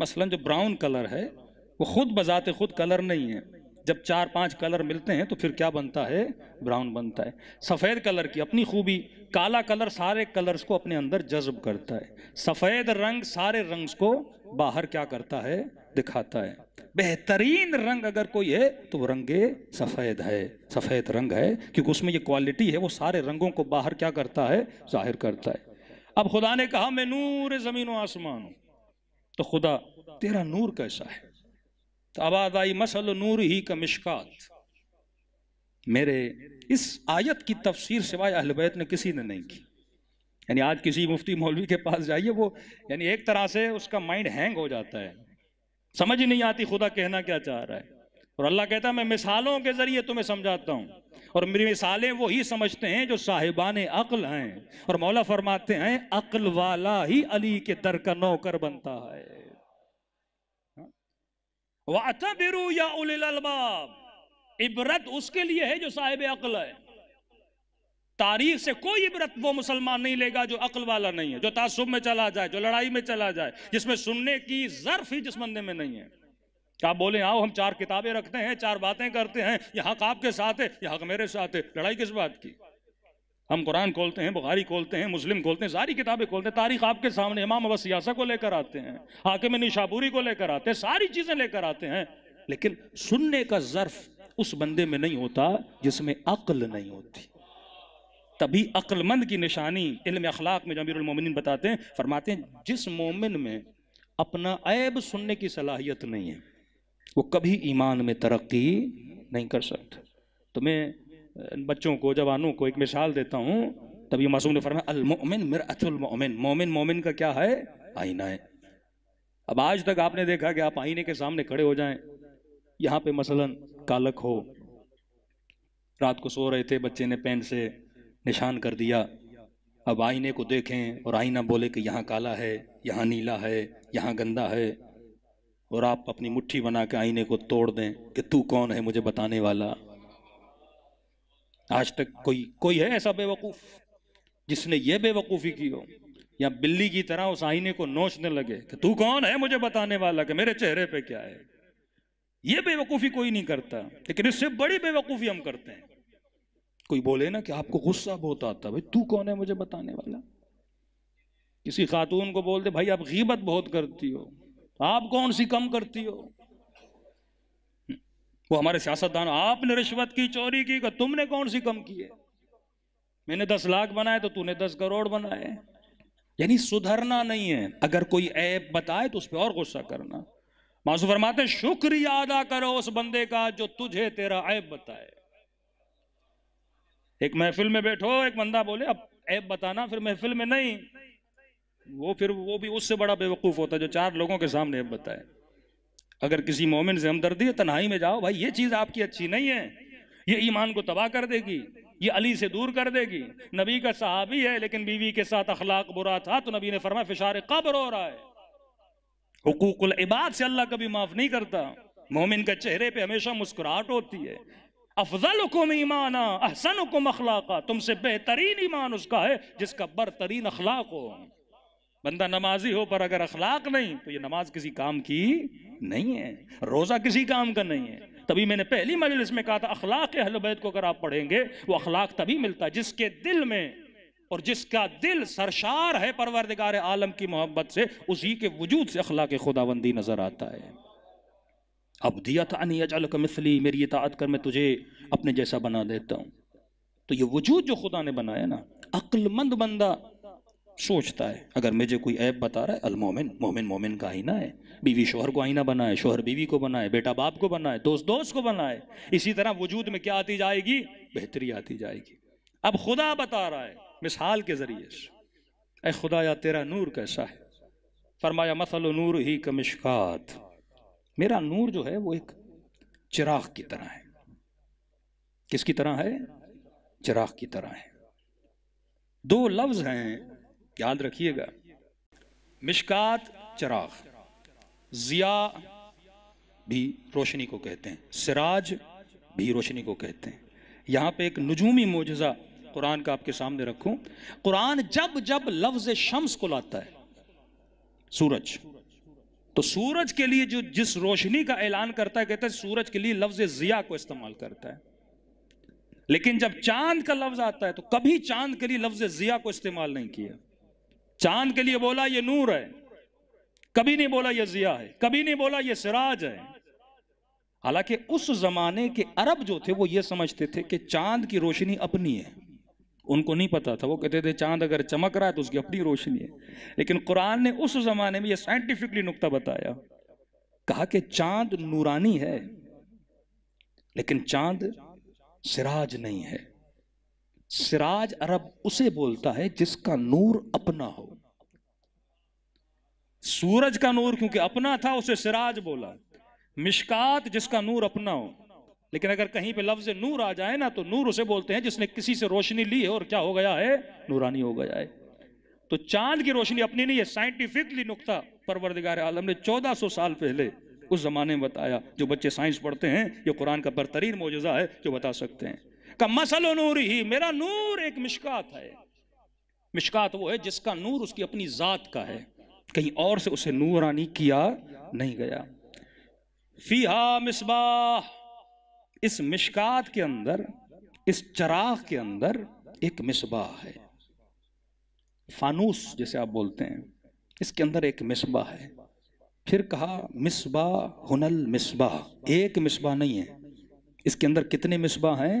Speaker 2: मसलन जो ब्राउन कलर है वो खुद बजाते खुद कलर नहीं है जब चार पांच कलर मिलते हैं तो फिर क्या बनता है ब्राउन बनता है सफ़ेद कलर की अपनी खूबी काला कलर सारे कलर्स को अपने अंदर जज्ब करता है सफ़ेद रंग सारे रंग्स को बाहर क्या करता है दिखाता है बेहतरीन रंग अगर कोई है तो वो रंगे सफ़ेद है सफ़ेद रंग है क्योंकि उसमें ये क्वालिटी है वो सारे रंगों को बाहर क्या करता है जाहिर करता है अब खुदा ने कहा मैं नूर ज़मीन आसमान हूँ तो खुदा तेरा नूर कैसा है तो आबाद आई मसल नूर ही का मिशकात मेरे इस आयत की तफसीर सिवाय अहलबैत ने किसी ने नहीं की यानी आज किसी मुफ्ती मौलवी के पास जाइए वो यानी एक तरह से उसका माइंड हैंग हो जाता है समझ ही नहीं आती खुदा कहना क्या चाह रहा है और अल्लाह कहता है मैं मिसालों के ज़रिए तुम्हें समझाता हूँ और मेरी मिसालें वही समझते हैं जो साहिबान अक्ल हैं और मौला फरमाते हैं अक्ल वाला ही अली के दर का नौकर बनता है वातबिरु या उलबाब इबरत उसके लिए है जो साहिब अकल है तारीख से कोई इबरत वो मुसलमान नहीं लेगा जो अकल वाला नहीं है जो तासुब में चला जाए जो लड़ाई में चला जाए जिसमें सुनने की जर्फ ही जिस बंदे में नहीं है क्या बोले आओ हम चार किताबें रखते हैं चार बातें करते हैं यह काप के साथ है हक मेरे साथ है लड़ाई किस बात की हम कुरान खोलते हैं बुखारी खोलते हैं मुस्लिम खोलते हैं सारी किताबें खोलते हैं तारीख आपके सामने इमाम अवसियासा को लेकर आते हैं हाकिम निशापुरी को लेकर आते हैं सारी चीज़ें लेकर आते हैं लेकिन सुनने का ज़र्फ उस बंदे में नहीं होता जिसमें अक्ल नहीं होती तभी अक्लमंद की निशानी इल्म अखलाक में जमीरमिन बताते हैं फरमाते हैं जिस मोमिन में अपना ऐब सुनने की सलाहियत नहीं है वो कभी ईमान में तरक्की नहीं कर सकता तो मैं बच्चों को जवानों को एक मिसाल देता हूँ तभी मासूम ने फरमा अलमोमिन मिरअतुल मोमिन मोमिन मोमिन का क्या है आईना है अब आज तक आपने देखा कि आप आईने के सामने खड़े हो जाएं यहाँ पे मसलन कालक हो रात को सो रहे थे बच्चे ने पेन से निशान कर दिया अब आईने को देखें और आईना बोले कि यहाँ काला है यहाँ नीला है यहाँ गंदा है और आप अपनी मुट्ठी बना के आईने को तोड़ दें कि तू कौन है मुझे बताने वाला आज तक कोई कोई है ऐसा बेवकूफ जिसने ये बेवकूफी की हो या बिल्ली की तरह उस आईने को नोचने लगे कि तू कौन है मुझे बताने वाला कि मेरे चेहरे पे क्या है ये बेवकूफी कोई नहीं करता लेकिन इससे बड़ी बेवकूफी हम करते हैं कोई बोले ना कि आपको गुस्सा बहुत आता भाई तू कौन है मुझे बताने वाला किसी खातून को बोल दे भाई आप गीबत बहुत करती हो आप कौन सी कम करती हो वो हमारे सियासतदान आपने रिश्वत की चोरी की तुमने कौन सी कम की है मैंने दस लाख बनाए तो तूने दस करोड़ बनाए यानी सुधरना नहीं है अगर कोई ऐप बताए तो उस पर और गुस्सा करना मासू फरमाते शुक्रिया अदा करो उस बंदे का जो तुझे तेरा ऐप बताए एक महफिल में बैठो एक बंदा बोले अब ऐप बताना फिर महफिल में नहीं वो फिर वो भी उससे बड़ा बेवकूफ होता है जो चार लोगों के सामने ऐप बताए अगर किसी मोमिन से हमदर्दी है तनाई में जाओ भाई ये चीज़ आपकी अच्छी नहीं है ये ईमान को तबाह कर देगी ये अली से दूर कर देगी नबी का सहाबी है लेकिन बीवी के साथ अखलाक बुरा था तो नबी ने फरमाया फिशार कब्र हो रहा है हकूकुल इबाद से अल्लाह कभी माफ़ नहीं करता मोमिन के चेहरे पे हमेशा मुस्कुराहट होती है अफजल हुकुम ईमाना अहसन हुकुम अखलाका तुमसे बेहतरीन ईमान उसका है जिसका बरतरीन अखलाक हो बंदा नमाजी हो पर अगर अखलाक नहीं तो ये नमाज किसी काम की नहीं है रोज़ा किसी काम का नहीं है तभी मैंने पहली मजलिस इसमें कहा था अखलाक हलबैत को अगर आप पढ़ेंगे वो अखलाक तभी मिलता है जिसके दिल में और जिसका दिल सरशार है परवरदिगार आलम की मोहब्बत से उसी के वजूद से अखलाक खुदाबंदी नज़र आता है अब दिया था अनिया का मिसली मेरी इतात कर मैं तुझे अपने जैसा बना देता हूँ तो ये वजूद जो खुदा ने बनाया ना अक्लमंद बंदा सोचता है अगर मुझे कोई ऐप बता रहा है अलमोमिन मोमिन मोमिन का आईना है बीवी शोहर को आईना बनाए शोहर बीवी को बनाए बेटा बाप को बनाए दोस्त दोस्त को बनाए इसी तरह वजूद में क्या आती जाएगी बेहतरी आती जाएगी अब खुदा बता रहा है मिसाल के जरिए से खुदा या तेरा नूर कैसा है फरमाया मसल नूर ही कमिश्कात मेरा नूर जो है वो एक चिराग की तरह है किसकी तरह है चिराग की तरह है दो लफ्ज़ हैं याद रखिएगा मिशकात चराग जिया भी रोशनी को कहते हैं सिराज भी रोशनी को कहते हैं यहां पे एक नजूमी मोजा कुरान का आपके सामने रखूं कुरान जब जब लफ्ज शम्स को लाता है सूरज तो सूरज के लिए जो जिस रोशनी का ऐलान करता है कहता है सूरज के लिए लफ्ज जिया को इस्तेमाल करता है लेकिन जब चांद का लफ्ज आता है तो कभी चांद के लिए लफ्ज जिया को इस्तेमाल नहीं किया चांद के लिए बोला ये नूर है कभी नहीं बोला ये जिया है कभी नहीं बोला ये सिराज है हालांकि उस जमाने के अरब जो थे वो ये समझते थे कि चांद की रोशनी अपनी है उनको नहीं पता था वो कहते थे चांद अगर चमक रहा है तो उसकी अपनी रोशनी है लेकिन कुरान ने उस जमाने में ये साइंटिफिकली नुक्ता बताया कहा कि चांद नूरानी है लेकिन चांद सिराज नहीं है सिराज अरब उसे बोलता है जिसका नूर अपना हो सूरज का नूर क्योंकि अपना था उसे सिराज बोला मिशकात जिसका नूर अपना हो लेकिन अगर कहीं पे लफ्ज नूर आ जाए ना तो नूर उसे बोलते हैं जिसने किसी से रोशनी ली है और क्या हो गया है नूरानी हो गया है तो चांद की रोशनी अपनी नहीं है साइंटिफिकली नुकता परवरदिगार आलम ने 1400 साल पहले उस जमाने में बताया जो बच्चे साइंस पढ़ते हैं ये कुरान का बरतरीन मोजा है जो बता सकते हैं का मसल नूर ही मेरा नूर एक मिशकात है मिशकात वो है जिसका नूर उसकी अपनी ज़ात का है कहीं और से उसे नूरानी किया नहीं गया फिहा मिसबाह इस मिशकात के अंदर इस चराग के अंदर एक मिसबाह है फानूस जैसे आप बोलते हैं इसके अंदर एक मिसबाह है फिर कहा मिसबा हुनल मिसबाह एक मिसबाह नहीं है इसके अंदर कितने मिसबाह हैं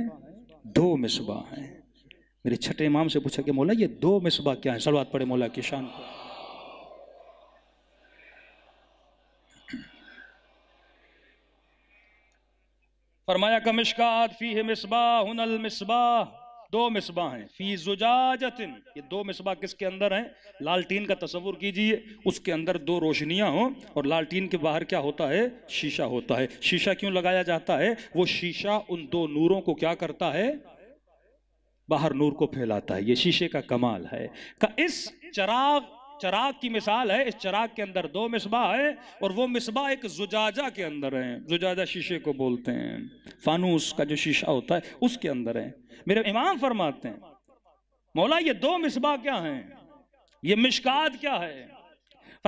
Speaker 2: दो मिसबा हैं मेरे छठे इमाम से पूछा कि मौला ये दो मिसबा क्या है सलवात पड़े मौला की शान को फरमाया का मिशका फी है मिसबा हुनल मिसबा दो मिसबा हैं फी ये दो मिसबा किसके अंदर हैं लालटीन का तस्वुर कीजिए उसके अंदर दो रोशनियां हों और लालटीन के बाहर क्या होता है शीशा होता है शीशा क्यों लगाया जाता है वो शीशा उन दो नूरों को क्या करता है बाहर नूर को फैलाता है ये शीशे का कमाल है का इस चराग चराग की मिसाल है इस चराग के अंदर दो मिसबा है और वो मिसबा एक जुजाजा के अंदर है जुजाजा शीशे को बोलते हैं फानूस का जो शीशा होता है उसके अंदर है मेरे इमाम फरमाते हैं मौला ये दो मिसबा क्या हैं ये मिशकात क्या है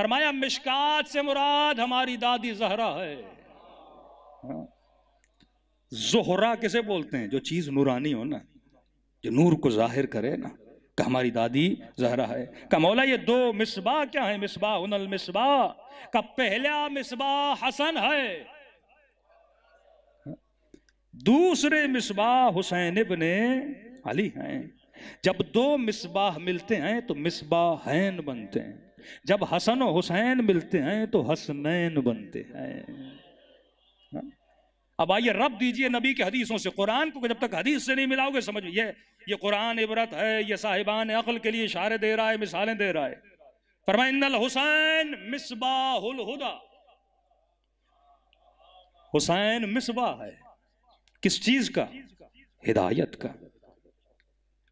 Speaker 2: फरमाया मिशकात से मुराद हमारी दादी जहरा है हाँ। जोहरा किसे बोलते हैं जो चीज नूरानी हो ना जो नूर को जाहिर करे ना का हमारी दादी जहरा है का मौला ये दो मिसबा क्या है मिसबा उनल मिसबा का पहला मिसबा हसन है दूसरे मिसबा हुसैन इबन अली हैं जब दो मिसबाह मिलते हैं तो हैन बनते हैं जब हसन और हुसैन मिलते हैं तो हसनैन बनते हैं अब आइए रब दीजिए नबी के हदीसों से कुरान को जब तक हदीस से नहीं मिलाओगे समझ ये ये कुरान इबरत है ये साहिबान अकल के लिए इशारे दे रहा है मिसालें दे रहा है फरमाइंदल हुसैन मिसबाहुल हुदा हुसैन मिसबा है किस चीज का हिदायत का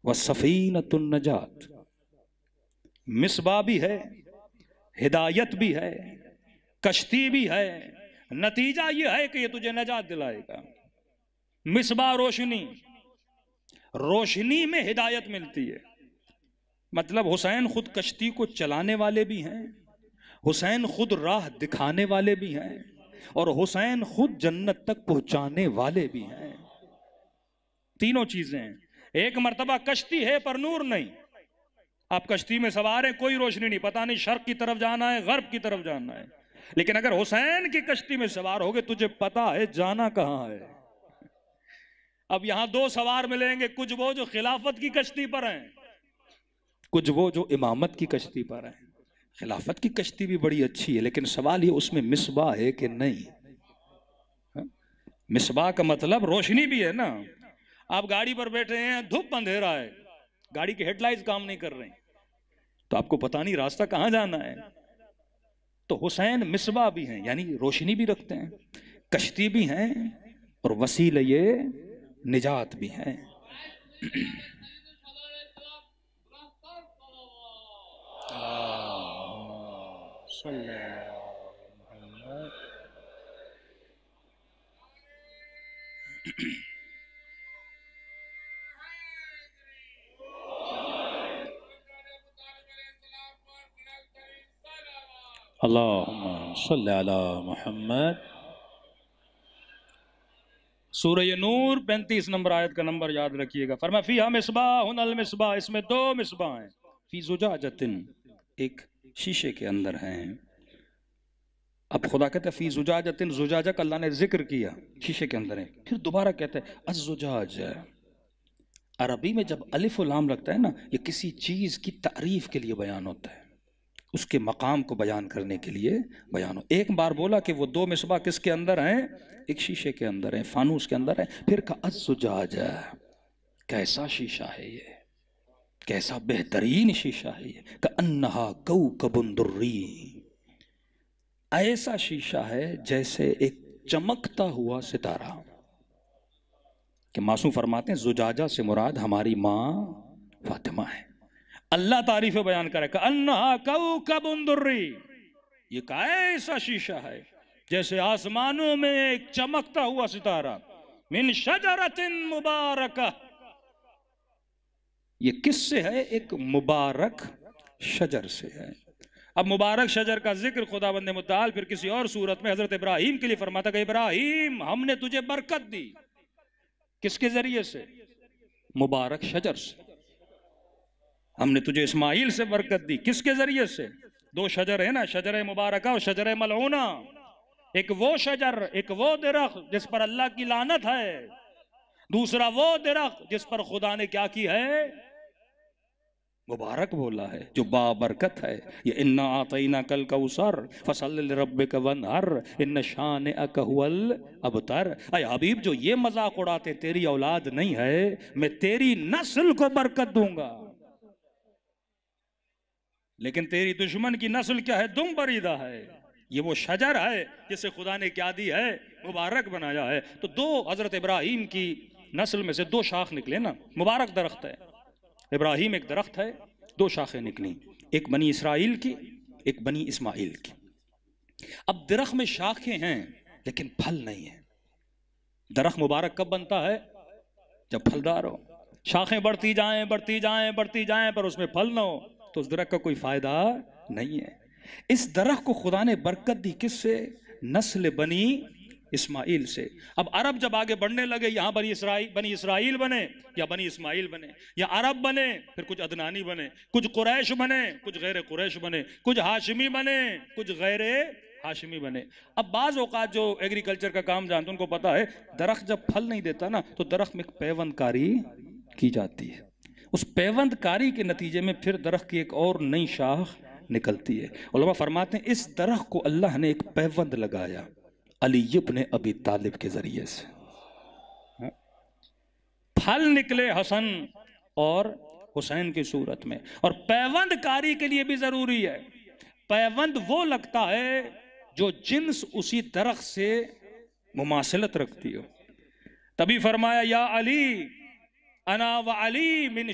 Speaker 2: वह सफीन नजात मिसबा भी है हिदायत भी है कश्ती भी है नतीजा यह है कि यह तुझे नजात दिलाएगा मिसबा रोशनी रोशनी में हिदायत मिलती है मतलब हुसैन खुद कश्ती को चलाने वाले भी हैं हुसैन खुद राह दिखाने वाले भी हैं और हुसैन खुद जन्नत तक पहुंचाने वाले भी हैं तीनों चीजें हैं एक मरतबा कश्ती है पर नूर नहीं आप कश्ती में सवार हैं कोई रोशनी नहीं पता नहीं शर्क की तरफ जाना है गर्ब की तरफ जाना है लेकिन अगर हुसैन की कश्ती में सवार हो गए तुझे पता है जाना कहां है अब यहां दो सवार मिलेंगे कुछ वो जो खिलाफत की कश्ती पर हैं कुछ वो जो इमामत की कश्ती पर हैं खिलाफत की कश्ती भी बड़ी अच्छी है लेकिन सवाल ये उसमें मिसबा है कि नहीं हाँ? मिसबा का मतलब रोशनी भी है ना आप गाड़ी पर बैठे हैं धूप अंधेरा है गाड़ी की हेडलाइट काम नहीं कर रहे तो आपको पता नहीं रास्ता कहां जाना है तो हुसैन मिसबा भी हैं यानी रोशनी भी रखते हैं कश्ती भी हैं और वसील ये निजात भी हैं मोहम्मद सूर्य नूर पैंतीस नंबर आयत का नंबर याद रखिएगा फरमा फी हा मिसबा इसमें दो मिसबा हैं फी जुजा जतिन एक शीशे के अंदर हैं अब खुदा कहते हैं फी जुजाजतिन जुजाजा का अल्लाह ने जिक्र किया शीशे के अंदर है फिर दोबारा कहते हैं अजुजाज अरबी में जब अलिफ लाम लगता है ना ये किसी चीज़ की तारीफ के लिए बयान होता है उसके मकाम को बयान करने के लिए बयान हो एक बार बोला कि वो दो मिसबा किसके अंदर हैं एक शीशे के अंदर है फानूस के अंदर है फिर का असुजाज कैसा शीशा है ये कैसा बेहतरीन शीशा है ये का अन्नहा कौ कबुंदुर्री ऐसा शीशा है जैसे एक चमकता हुआ सितारा कि मासूम फरमाते हैं जुजाजा से मुराद हमारी माँ फातिमा है अल्लाह तारीफ बयान करे का अन्ना कऊ उन्दुर्री ये का ऐसा शीशा है जैसे आसमानों में एक चमकता हुआ सितारा मिन शजरतिन मुबारक ये किससे है एक मुबारक शजर से है अब मुबारक शजर का जिक्र खुदा बंद मुताल फिर किसी और सूरत में हजरत इब्राहिम के लिए फरमाता कि इब्राहिम हमने तुझे बरकत दी किसके जरिए से मुबारक शजर से हमने तुझे इस्माइल से बरकत दी किसके जरिए से दो शजर है ना शजर मुबारक और शजर मलऊना एक वो शजर एक वो दरख्त जिस पर अल्लाह की लानत है दूसरा वो दरख्त जिस पर खुदा ने क्या की है मुबारक बोला है जो बाबरकत है ये इन्ना आतना कल उसर फसल रब हर इन शान अकहल अबतर अय हबीब जो ये मजाक उड़ाते तेरी औलाद नहीं है मैं तेरी नस्ल को बरकत दूंगा लेकिन तेरी दुश्मन की नस्ल क्या है दुम बरीदा है ये वो शजर है जिसे खुदा ने क्या दी है मुबारक बनाया है तो दो हजरत इब्राहिम की नस्ल में से दो शाख निकले ना मुबारक दरख्त है इब्राहिम एक दरख्त है दो शाखें निकली एक बनी इसराइल की एक बनी इस्माइल की अब दरख में शाखें हैं लेकिन फल नहीं है दरख मुबारक कब बनता है जब फलदार हो शाखें बढ़ती जाएं बढ़ती जाएं बढ़ती जाएं पर उसमें फल ना हो तो उस दरख का कोई फ़ायदा नहीं है इस दरख्त को खुदा ने बरकत दी किससे नस्ल बनी इस्माइल से अब अरब जब आगे बढ़ने लगे यहां बनी इसराइल बनी इसराइल बने या बनी इस्माइल बने या अरब बने फिर कुछ अदनानी बने कुछ कुरैश बने कुछ गैर कुरैश बने कुछ हाशमी बने कुछ गैर हाशमी बने अब बाज़ औकात जो एग्रीकल्चर का काम जानते उनको पता है दरख्त जब फल नहीं देता ना तो दरख्त में पैवनकारी की जाती है उस पैवंदकारी के नतीजे में फिर दरख्त की एक और नई शाख निकलती है उलमा फरमाते हैं इस दरख्त को अल्लाह ने एक पैवंद लगाया अलीब ने अभी तालिब के ज़रिए से फल निकले हसन और हुसैन की सूरत में और पैवंदकारी के लिए भी ज़रूरी है पैवंद वो लगता है जो जिन्स उसी दरख्त से मुमासिलत रखती हो तभी फरमाया या अली अना व अली मिन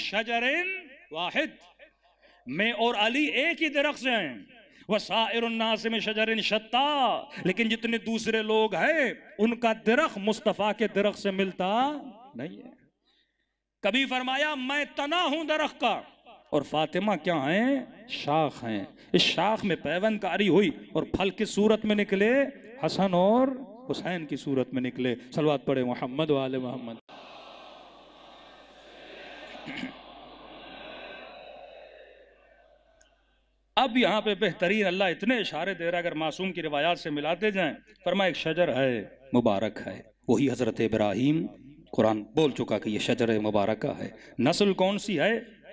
Speaker 2: वाहिद मैं और अली एक ही दरख्त से हैं वह सायरन्नास में शजरिन शत्ता लेकिन जितने दूसरे लोग हैं उनका दरख मुस्तफ़ा के दरख्त से मिलता नहीं है कभी फरमाया मैं तना हूं दरख्त का और फातिमा क्या है शाख हैं इस शाख में पैवनकारी हुई और फल की सूरत में निकले हसन और हुसैन की सूरत में निकले सलवाद पड़े मोहम्मद वाले मोहम्मद अब यहाँ पे बेहतरीन अल्लाह इतने इशारे दे रहा अगर मासूम की रिवायात से मिलाते जाएं फरमा एक शजर है मुबारक है वही हज़रत इब्राहिम कुरान बोल चुका कि ये शजर मुबारक है नस्ल कौन सी है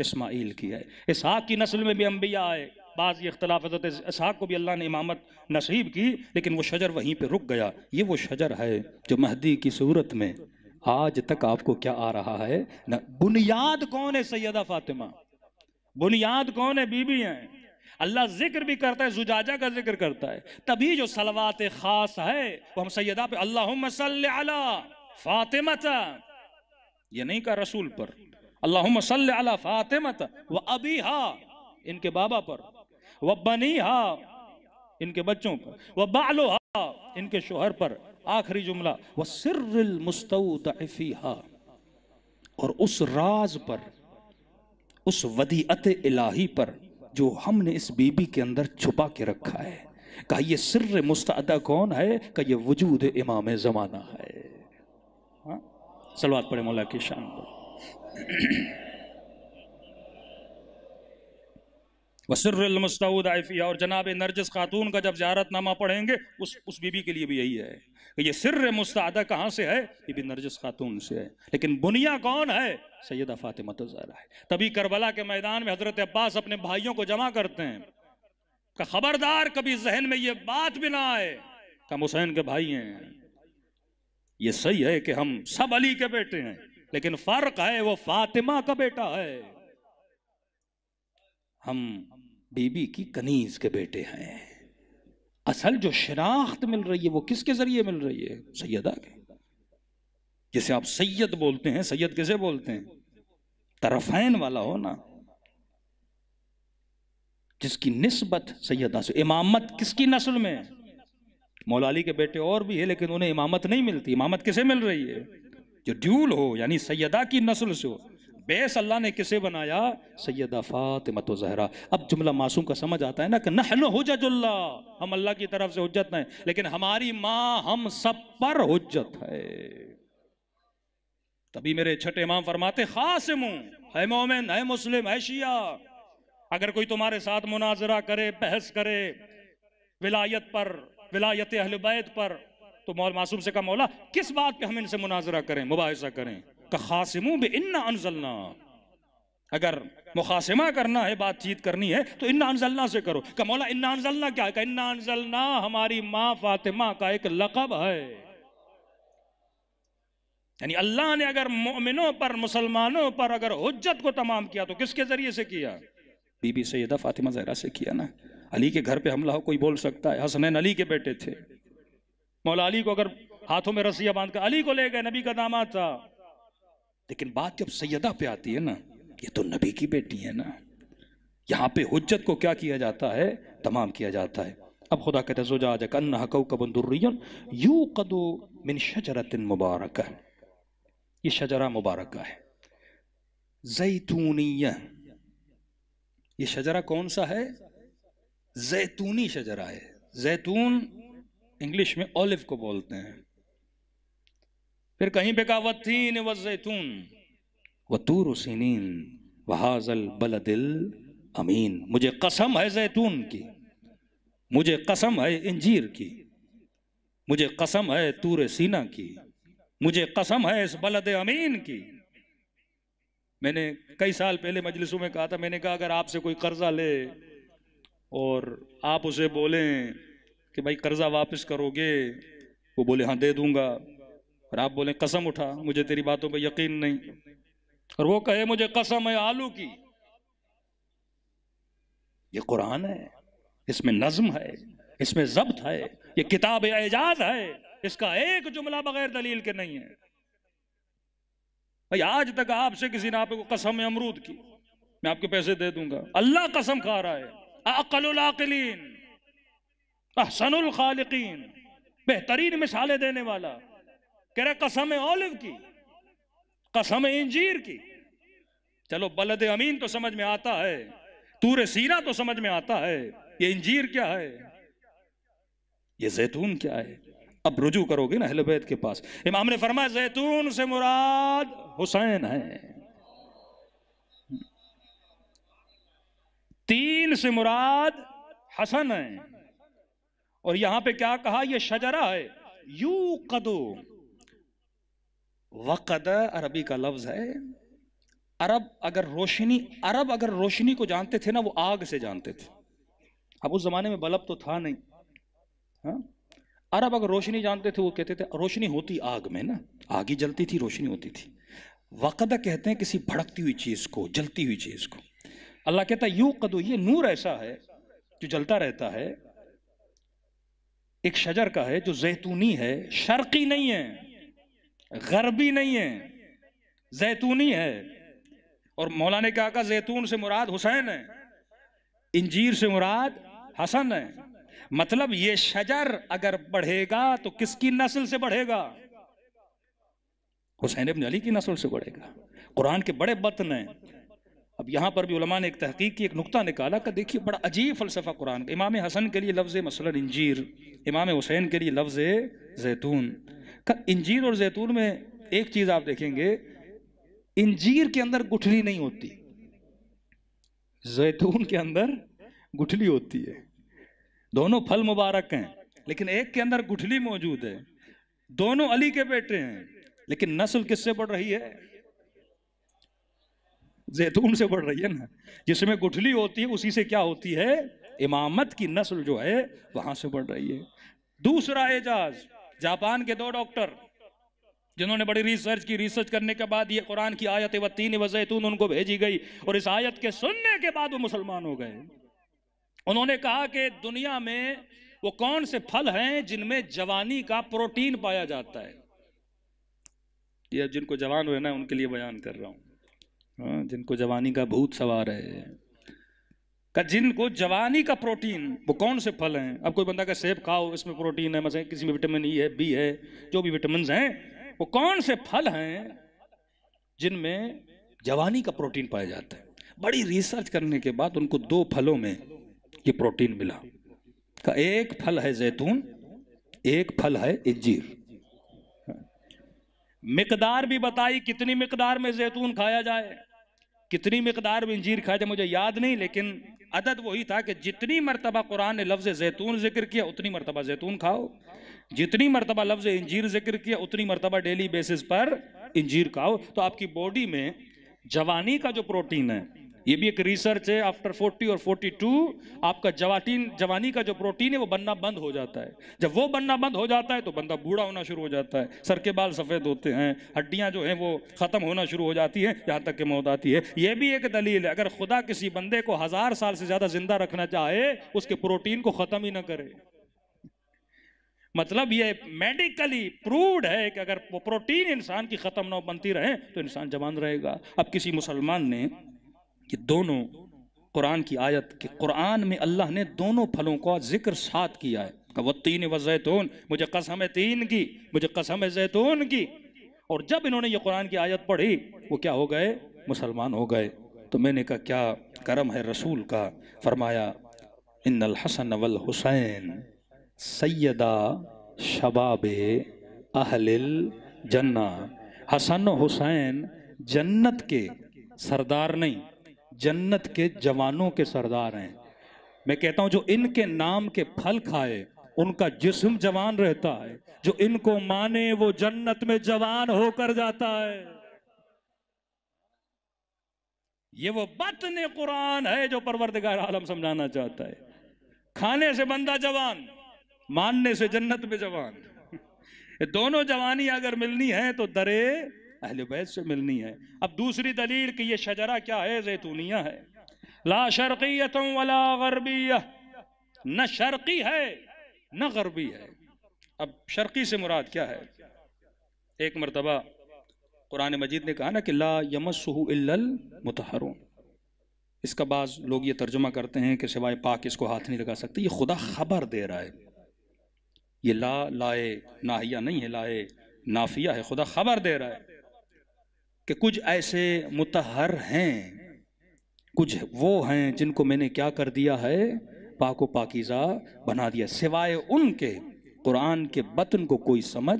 Speaker 2: इस्माइल की है इसहाक की नस्ल में भी अम्बिया आए बाज़ ये अख्तलाफ हजरत इसहाक को भी अल्लाह ने इमामत नसीब की लेकिन वो शजर वहीं पर रुक गया ये वो शजर है जो महदी की सूरत में आज तक आपको क्या आ रहा है न बुनियाद कौन है सैयदा फातिमा बुनियाद कौन है बीबी हैं अल्लाह जिक्र भी करता है जुजाजा का जिक्र करता है तभी जो सलवात खास है वो हम सैदा पे अल्लाह फातिमा ये नहीं कहा रसूल पर अल्लाह सल्ला फातिमा वह अभी हा इनके बाबा पर वह बनी हा इनके बच्चों पर वह बालो हा इनके शोहर पर आखिरी जुमला व सिर्रिल मुस्तफ़ीहा और उस राज पर उस वदीअत इलाही पर जो हमने इस बीबी के अंदर छुपा के रखा है कहा यह सिर मुस्तदा कौन है कहा ये वजूद इमाम ज़माना है हाँ? सलवात पड़े मौला की शान पर वसरमस्तूद आइफिया और जनाब नरजस खातून का जब जारत नामा पढ़ेंगे उस उस बीबी के लिए भी यही है ये सिर मुस्तादा कहाँ से है ये भी नरजस खातून से है लेकिन बुनिया कौन है सैदा फातिमा तो जहरा है तभी करबला के मैदान में हजरत अब्बास अपने भाइयों को जमा करते हैं का खबरदार कभी जहन में ये बात भी ना आए कम हुसैन के भाई हैं ये सही है कि हम सब अली के बेटे हैं लेकिन फर्क है वो फातिमा का बेटा है हम बीबी की कनीज के बेटे हैं असल जो शिनाख्त मिल रही है वो किसके ज़रिए मिल रही है सैयदा के जिसे आप सैयद बोलते हैं सैयद किसे बोलते हैं तरफैन वाला हो ना जिसकी नस्बत सैयदा से इमामत किसकी नस्ल में मौलाली के बेटे और भी है लेकिन उन्हें इमामत नहीं मिलती इमामत किसे मिल रही है जो ड्यूल हो यानी सैयदा की नस्ल से हो बेस अल्लाह ने किसे बनाया सैदा फातिमत तो जहरा अब जुमला मासूम का समझ आता है ना कि नहन हजतुल्ला हम अल्लाह की तरफ से हजत नहीं लेकिन हमारी माँ हम सब पर हजत है तभी मेरे छठे इमाम फरमाते खास मुँह है मोमिन है मुस्लिम है शिया अगर कोई तुम्हारे साथ मुनाजरा करे बहस करे विलायत पर विलायत अहल बैत पर तो मौल मासूम से कहा मौला किस बात पे हम इनसे मुनाजरा करें मुबासा करें कखासमू तो बे इन्ना अनजलना अगर मुखासिमा करना है बातचीत करनी है तो इन्ना अनजलना से करो क्या मौला इन्ना अनजलना क्या है इन्ना अनजलना हमारी माँ फातिमा का एक लकब है यानी अल्लाह ने अगर मोमिनों पर मुसलमानों पर अगर हजत को तमाम किया तो किसके जरिए से किया बीबी सैदा फातिमा जहरा से किया ना अली के घर पे हमला हो कोई बोल सकता है हसनैन अली के बेटे थे मौला अली को अगर हाथों में रस्सियाँ बांध कर अली को ले गए नबी का दामाद था लेकिन बात जब सैदा पे आती है ना ये तो नबी की बेटी है ना यहाँ पे हजत को क्या किया जाता है तमाम किया जाता है अब खुदा कहते हैं यू कदो मिन मुबारक ये शजरा मुबारक है जैतूनिया ये शजरा कौन सा है जैतूनी शजरा है जैतून इंग्लिश में ओलिव को बोलते हैं फिर कहीं पे कहा वीन व जैतून व तूर सीनीन वहाजल बल दिल अमीन मुझे कसम है जैतून की मुझे कसम है इंजीर की मुझे कसम है तूर सीना की मुझे कसम है इस बलद अमीन की मैंने कई साल पहले मजलिसों में कहा था मैंने कहा अगर आपसे कोई कर्जा ले और आप उसे बोलें कि भाई कर्जा वापस करोगे वो बोले हाँ दे दूंगा और आप बोले कसम उठा मुझे तेरी बातों पर यकीन नहीं और वो कहे मुझे कसम है आलू की ये कुरान है इसमें नज्म है इसमें जब्त है ये किताब एजाज है इसका एक जुमला बगैर दलील के नहीं है भाई आज तक आपसे किसी ने आपको कसम अमरूद की मैं आपके पैसे दे दूंगा अल्लाह कसम खा रहा है अकलिन अहसनुल खालिकीन बेहतरीन मिसालें देने वाला कह रहे कसम ऑलिव की कसम इंजीर की चलो बलद अमीन तो समझ में आता है तूर सीरा तो समझ में आता है ये इंजीर क्या है ये जैतून क्या है अब रुजू करोगे ना हेलोबैद के पास इमाम ने फरमाया जैतून से मुराद हुसैन है तीन से मुराद हसन है और यहां पे क्या कहा यह शजरा है यू कदो वक़द अरबी का लफ्ज़ है अरब अगर रोशनी अरब अगर रोशनी को जानते थे ना वो आग से जानते थे अब उस ज़माने में बल्ब तो था नहीं हाँ अरब अगर रोशनी जानते थे वो कहते थे रोशनी होती आग में ना आग ही जलती थी रोशनी होती थी वक़द कहते हैं किसी भड़कती हुई चीज़ को जलती हुई चीज़ को अल्लाह कहता है यू कदो ये नूर ऐसा है जो जलता रहता है एक शजर का है जो जैतूनी है शर्की नहीं है गरबी नहीं है जैतूनी है और मौला ने कहा जैतून से मुराद हुसैन है इंजीर से मुराद हसन है मतलब ये शजर अगर बढ़ेगा तो किसकी नस्ल से बढ़ेगा हुसैन अबन अली की नस्ल से बढ़ेगा कुरान के बड़े बतन हैं अब यहां पर भी उलमा ने एक तहकीक की एक नुकता निकाला का देखिए बड़ा अजीब फलसफा कुरान का इमाम हसन के लिए लफ्ज़ मसलन इंजीर इमाम हुसैन के लिए लफ्ज़ जैतून इंजीर और जैतून में एक चीज आप देखेंगे इंजीर के अंदर गुठली नहीं होती जैतून के अंदर गुठली होती है दोनों फल मुबारक हैं लेकिन एक के अंदर गुठली मौजूद है दोनों अली के बेटे हैं लेकिन नस्ल किससे बढ़ रही है जैतून से बढ़ रही है ना जिसमें गुठली होती है उसी से क्या होती है इमामत की नस्ल जो है वहां से बढ़ रही है दूसरा एजाज जापान के दो डॉक्टर जिन्होंने बड़ी रिसर्च की रिसर्च करने के बाद ये कुरान की आयत व तीन वजैतून उनको भेजी गई और इस आयत के सुनने के बाद वो मुसलमान हो गए उन्होंने कहा कि दुनिया में वो कौन से फल हैं जिनमें जवानी का प्रोटीन पाया जाता है ये जिनको जवान होना है उनके लिए बयान कर रहा हूं हाँ, जिनको जवानी का भूत सवार है का जिनको जवानी का प्रोटीन वो कौन से फल हैं अब कोई बंदा का सेब खाओ इसमें प्रोटीन है मसलन किसी में विटामिन ई e है बी है जो भी विटामिन हैं वो कौन से फल हैं जिनमें जवानी का प्रोटीन पाया जाता है बड़ी रिसर्च करने के बाद उनको दो फलों में ये प्रोटीन मिला का एक फल है जैतून एक फल है इज्जीर मकदार भी बताई कितनी मकदार में जैतून खाया जाए कितनी मकदार में इंजीर खाए थे मुझे याद नहीं लेकिन अदद वही था कि जितनी मरतबा कुरान ने लफ्ज़ जैतून जिक्र किया उतनी मरतबा जैतून खाओ जितनी मरतबा लफ्ज़ इंजीर जिक्र किया उतनी मरतबा डेली बेसिस पर इंजीर खाओ तो आपकी बॉडी में जवानी का जो प्रोटीन है ये भी एक रिसर्च है आफ्टर 40 और 42 आपका जवाटीन जवानी का जो प्रोटीन है वो बनना बंद हो जाता है जब वो बनना बंद हो जाता है तो बंदा बूढ़ा होना शुरू हो जाता है सर के बाल सफ़ेद होते हैं हड्डियाँ जो हैं वो ख़त्म होना शुरू हो जाती है जहाँ तक कि मौत आती है ये भी एक दलील है अगर खुदा किसी बंदे को हज़ार साल से ज़्यादा ज़िंदा रखना चाहे उसके प्रोटीन को ख़त्म ही ना करे मतलब ये मेडिकली प्रूव्ड है कि अगर प्रोटीन इंसान की ख़त्म ना बनती रहे तो इंसान जवान रहेगा अब किसी मुसलमान ने ये दोनों कुरान की आयत कि कुरान में अल्लाह ने दोनों फलों का जिक्र साथ किया है वो तीन व जैतून मुझे कसम है तीन की मुझे कसम है जैतून की और जब इन्होंने ये कुरान की आयत पढ़ी वो क्या हो गए मुसलमान हो गए तो मैंने कहा क्या करम है रसूल का फरमाया इन्नल हसन वल हुसैन सैदा शबाब अहल जन्ना हसन हुसैन जन्नत के सरदार नहीं जन्नत के जवानों के सरदार हैं मैं कहता हूं जो इनके नाम के फल खाए उनका जिस्म जवान रहता है जो इनको माने वो जन्नत में जवान होकर जाता है ये वो बतन कुरान है जो परवरदगार आलम समझाना चाहता है खाने से बंदा जवान मानने से जन्नत में जवान दोनों जवानी अगर मिलनी है तो दरे अहले बैत से मिलनी है अब दूसरी दलील कि ये शजरा क्या है जैतूनिया है ला शर्कियत वला गरबिया न शर्की है न गरबी है अब शर्की से मुराद क्या है एक मरतबा कुरान मजीद ने कहा ना कि ला यमसहमतहरों इसका बाज लोग ये तर्जुमा करते हैं कि सिवाय पाक इसको हाथ नहीं लगा सकते ये खुदा खबर दे रहा है ये ला लाए नाहिया नहीं है लाए नाफिया है खुदा खबर दे रहा है कि कुछ ऐसे मुतहर हैं कुछ वो हैं जिनको मैंने क्या कर दिया है पाको पाकिज़ा बना दिया सिवाय उनके कुरान के बतन को कोई समझ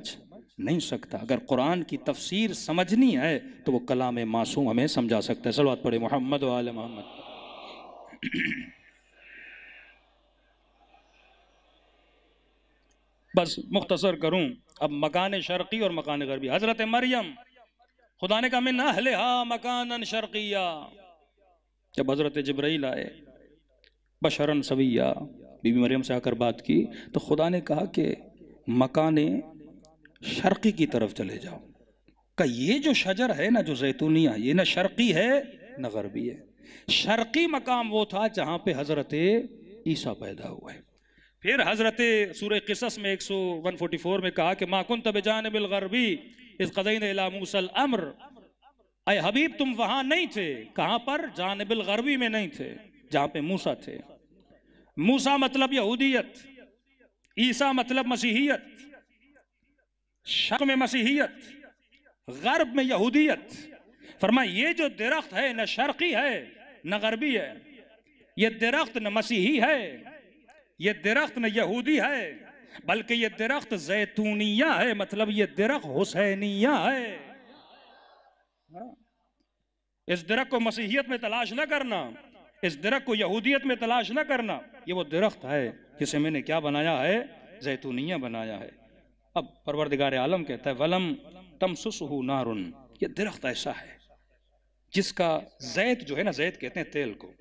Speaker 2: नहीं सकता अगर कुरान की तफसीर समझनी है तो वो कलाम मासूम हमें समझा सकता है सलवात पढ़े मोहम्मद वाल मोहम्मद बस मुख्तसर करूं अब मकान शर्की और मकान गरबी हज़रत मरियम खुदा ने कहा मैं ना हले हा मकान शर्किया जब हजरत जबरील आए बशरन सवैया बीबी मरियम से आकर बात की तो खुदा ने कहा कि मकान शर्की की तरफ चले जाओ का ये जो शजर है ना जो जैतूनिया ये ना शर्की है न गरबी है शर्की मकाम वो था जहाँ पे हज़रत ईसा पैदा हुआ है फिर हज़रत सूर्य किसस में एक सौ वन फोर्टी फोर में कहा कि माकुन तब बिल गरबी इस कदईन मूसल अमर अय हबीब तुम वहां नहीं थे कहां पर जानबिल गरबी में नहीं थे जहां पे मूसा थे मूसा मतलब यहूदियत ईसा मतलब मसीहियत शक में मसीहियत गर्ब में यहूदियत फरमा ये जो दरख्त है न शर्की है न गरबी है ये दरख्त न मसीही है ये दरख्त न यहूदी है बल्कि ये दरख्त जैतूनिया है मतलब ये दरख हुसैनिया है इस दरख को मसीहियत में तलाश न करना इस दरख्त को यहूदियत में तलाश न करना ये वो दरख्त है जिसे मैंने क्या बनाया है जैतूनिया बनाया है अब परवरदिगार आलम कहता है वलम तम सुसहू नारुन ये दरख्त ऐसा है जिसका जैत जो है ना जैत कहते हैं तेल को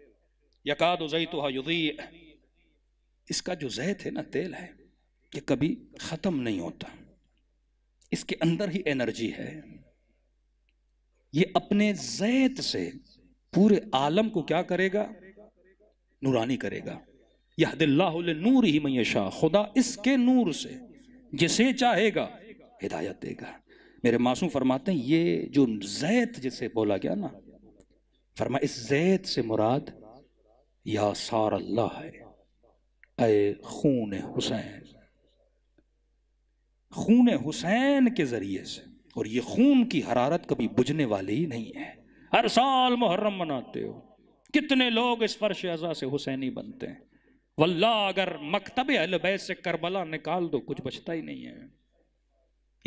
Speaker 2: यकाद जैतुहा युदी इसका जो जैत है ना तेल है ये कभी ख़त्म नहीं होता इसके अंदर ही एनर्जी है ये अपने जैत से पूरे आलम को क्या करेगा नूरानी करेगा यह दिल्ला नूर ही मैशा खुदा इसके नूर से जिसे चाहेगा हिदायत देगा मेरे मासूम फरमाते हैं ये जो जैत जिसे बोला गया ना फरमा इस जैत से मुराद या सार अल्लाह है ए खून हुसैन खून हुसैन के ज़रिए से और ये खून की हरारत कभी बुझने वाली ही नहीं है हर साल मुहर्रम मनाते हो कितने लोग इस फर्श अज़ा से हुसैनी बनते हैं वल्ला अगर मकतब अलबै से करबला निकाल दो कुछ बचता ही नहीं है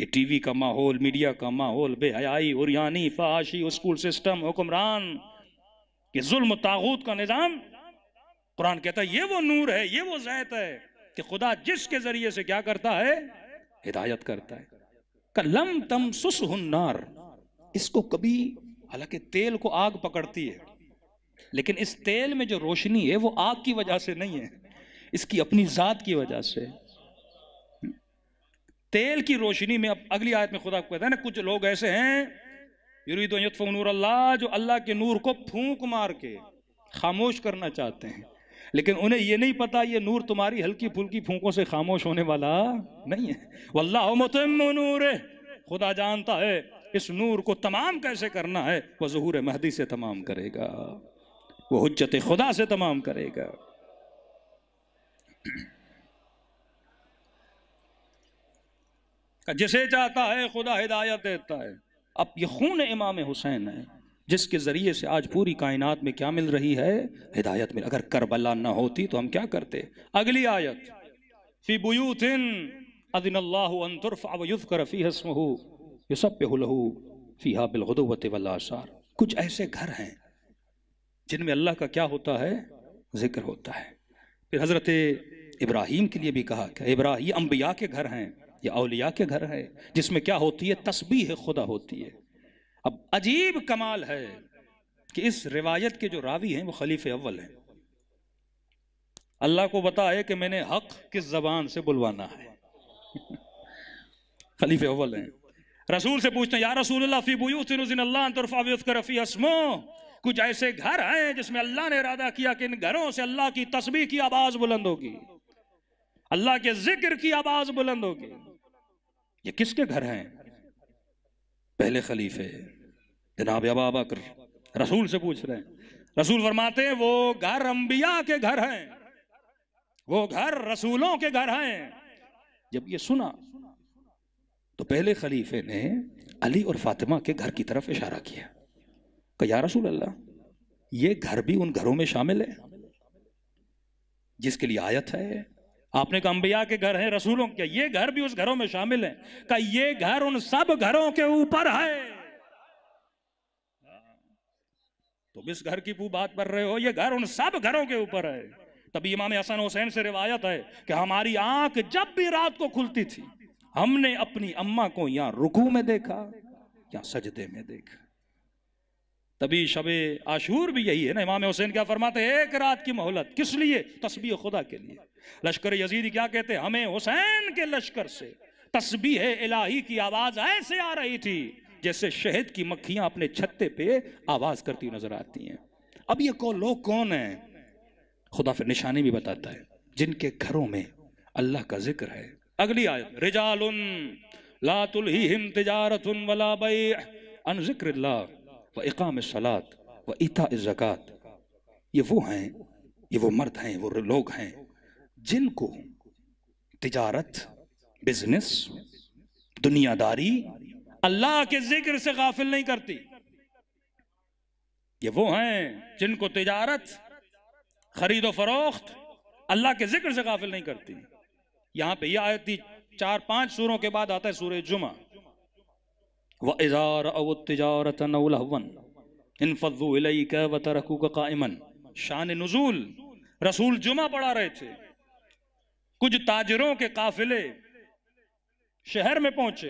Speaker 2: ये टीवी का माहौल मीडिया का माहौल बेहयाई और यानी फाशी स्कूल सिस्टम हुक्मरान ये जुल्म तागूत का निज़ाम कुरान कहता है ये वो नूर है ये वो जैत है कि खुदा जिसके ज़रिए से क्या करता है हिदायत करता है कलम तम सुस हुन्नार इसको कभी हालांकि तेल को आग पकड़ती है लेकिन इस तेल में जो रोशनी है वो आग की वजह से नहीं है इसकी अपनी जात की वजह से तेल की रोशनी में अब अगली आयत में खुदा को कहता है ना कुछ लोग ऐसे हैं युरीदो नूर अल्लाह जो अल्लाह के नूर को फूंक मार के खामोश करना चाहते हैं लेकिन उन्हें यह नहीं पता ये नूर तुम्हारी हल्की फुल्की फूकों से खामोश होने वाला नहीं है वल्लाह मतम नूर खुदा जानता है इस नूर को तमाम कैसे करना है वह जहूर महदी से तमाम करेगा वो हजत खुदा से तमाम करेगा जिसे चाहता है खुदा हिदायत देता है अब ये खून इमाम हुसैन है जिसके ज़रिए से आज पूरी कायनात में क्या मिल रही है हिदायत मिल अगर करबला ना होती तो हम क्या करते अगली आयत फी बुयूतिन अदिन कुछ ऐसे घर हैं जिनमें अल्लाह का क्या होता है जिक्र होता है फिर हज़रत इब्राहिम के लिए भी कहा कि इब्राहिम अम्बिया के घर हैं या अलिया के घर हैं जिसमें क्या होती है तस्बी खुदा होती है अब अजीब कमाल है कि इस रिवायत के जो रावी हैं वो खलीफे अव्वल हैं अल्लाह को बताए कि मैंने हक किस जबान से बुलवाना है खलीफे अव्वल हैं रसूल से पूछते हैं या रसूल फी कुछ ऐसे घर हैं जिसमें अल्लाह ने इरादा किया कि इन घरों से अल्लाह की तस्बीह की आवाज बुलंद होगी अल्लाह के जिक्र की आवाज बुलंद होगी ये किसके घर हैं पहले खलीफे जनाब अबा बकर रसूल से पूछ रहे हैं रसूल फरमाते हैं वो घर अंबिया के घर हैं वो घर रसूलों के घर हैं जब ये सुना तो पहले खलीफे ने अली और फातिमा के घर की तरफ इशारा किया कि या रसूल अल्लाह ये घर भी उन घरों में शामिल है जिसके लिए आयत है आपने कहा अंबिया के घर हैं रसूलों के ये घर भी उस घरों में शामिल हैं का ये घर उन सब घरों के ऊपर है हाँ। तुम इस घर की पू बात कर रहे हो ये घर उन सब घरों के ऊपर है तभी इमाम हसन हुसैन से रिवायत है कि हमारी आंख जब भी रात को खुलती थी हमने अपनी अम्मा को या रुकू में देखा या सजदे में देखा तभी शब आशूर भी यही है ना इमाम हुसैन क्या फरमाते एक रात की मोहलत किस लिए तस्बी खुदा के लिए लश्कर यजीदी क्या कहते हमें हुसैन के लश्कर से तस्बीह इलाही की आवाज ऐसे आ रही थी जैसे शहद की मक्खियां अपने छत्ते पे आवाज करती नजर आती हैं अब ये कौन लोग कौन है खुदा फिर निशानी भी बताता है जिनके घरों में अल्लाह का जिक्र है अगली आयत रिजाल लातुल हिम तिजारत वला बई अन जिक्र व इकाम सलात व इता जक़ात ये वो हैं ये वो मर्द हैं वो लोग हैं जिनको तिजारत बिजनेस दुनियादारी अल्लाह के जिक्र से गाफिल नहीं करती ये वो हैं जिनको तिजारत खरीदो फरोख्त अल्लाह के जिक्र से गाफिल नहीं करती यहां पे यह आयती चार पांच सूरों के बाद आता है सूर्य जुमा व इजार अव तिजारत नवन इन फजू का इमन का शान नजूल रसूल जुमा पढ़ा रहे थे कुछ ताजरों के काफिले शहर में पहुंचे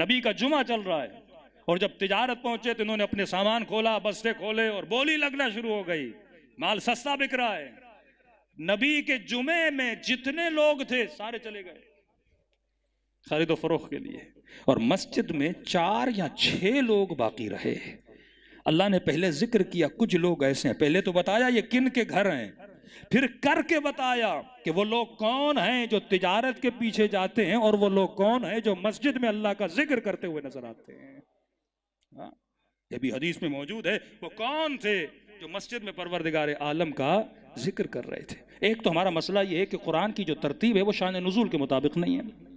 Speaker 2: नबी का जुमा चल रहा है और जब तिजारत पहुंचे तो इन्होंने अपने सामान खोला बस्ते खोले और बोली लगना शुरू हो गई माल सस्ता बिक रहा है नबी के जुमे में जितने लोग थे सारे चले गए खरीदो फरोख के लिए और मस्जिद में चार या छह लोग बाकी रहे अल्लाह ने पहले जिक्र किया कुछ लोग ऐसे हैं पहले तो बताया ये किन के घर हैं फिर करके बताया कि वो लोग कौन हैं जो तिजारत के पीछे जाते हैं और वो लोग कौन हैं जो मस्जिद में अल्लाह का जिक्र करते हुए नजर आते हैं हाँ, ये भी हदीस में मौजूद है वो कौन थे जो मस्जिद में परवरदिगार आलम का जिक्र कर रहे थे एक तो हमारा मसला ये है कि कुरान की जो तरतीब है वो शान नजूल के मुताबिक नहीं है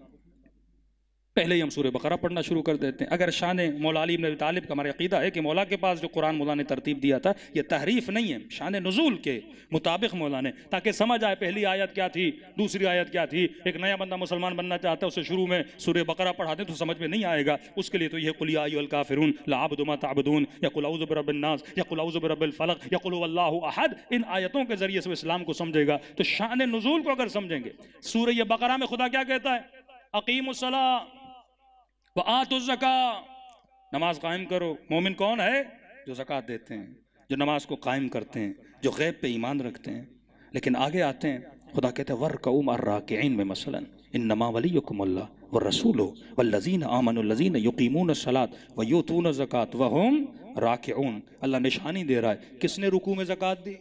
Speaker 2: पहले ही हम सूर्य बकरा पढ़ना शुरू कर देते हैं अगर शान मौलाली नबी तालिब का हमारा अकीदा है कि मौला के पास जो कुरान मौला ने तरतीब दिया था ये तहरीफ नहीं है शान नजूल के मुताबिक मौला ने ताकि समझ आए पहली आयत क्या थी दूसरी आयत क्या थी एक नया बंदा मुसलमान बनना चाहता है उसे शुरू में सूर्य बकरा पढ़ा दें तो समझ में नहीं आएगा उसके लिए तो यह कुलियाल फिरून लाबदुमा ताबदून या कुलाउज़बरबनास या कुलाउज़बरबलफ़लक या कुल्लाहद इन आयतों के ज़रिए से इस्लाम को समझेगा तो शान नजूल को अगर समझेंगे सूर्य बकरा में खुदा क्या कहता है अकीम वह आतुजका नमाज कायम करो मोमिन कौन है जो जक़ात देते हैं जो नमाज को कायम करते हैं जो गैब पे ईमान रखते हैं लेकिन आगे आते हैं खुदा कहते हैं वर कऊम अर्राक़न में मसला इन नमा वलीकुमल्ला व रसूल हो व लजीन आमन लजीन यकीमून सलात व यूतून ज़क़़त व के ऊन अल्लाह निशानी दे रहा है किसने रुकू में ज़क़़त दी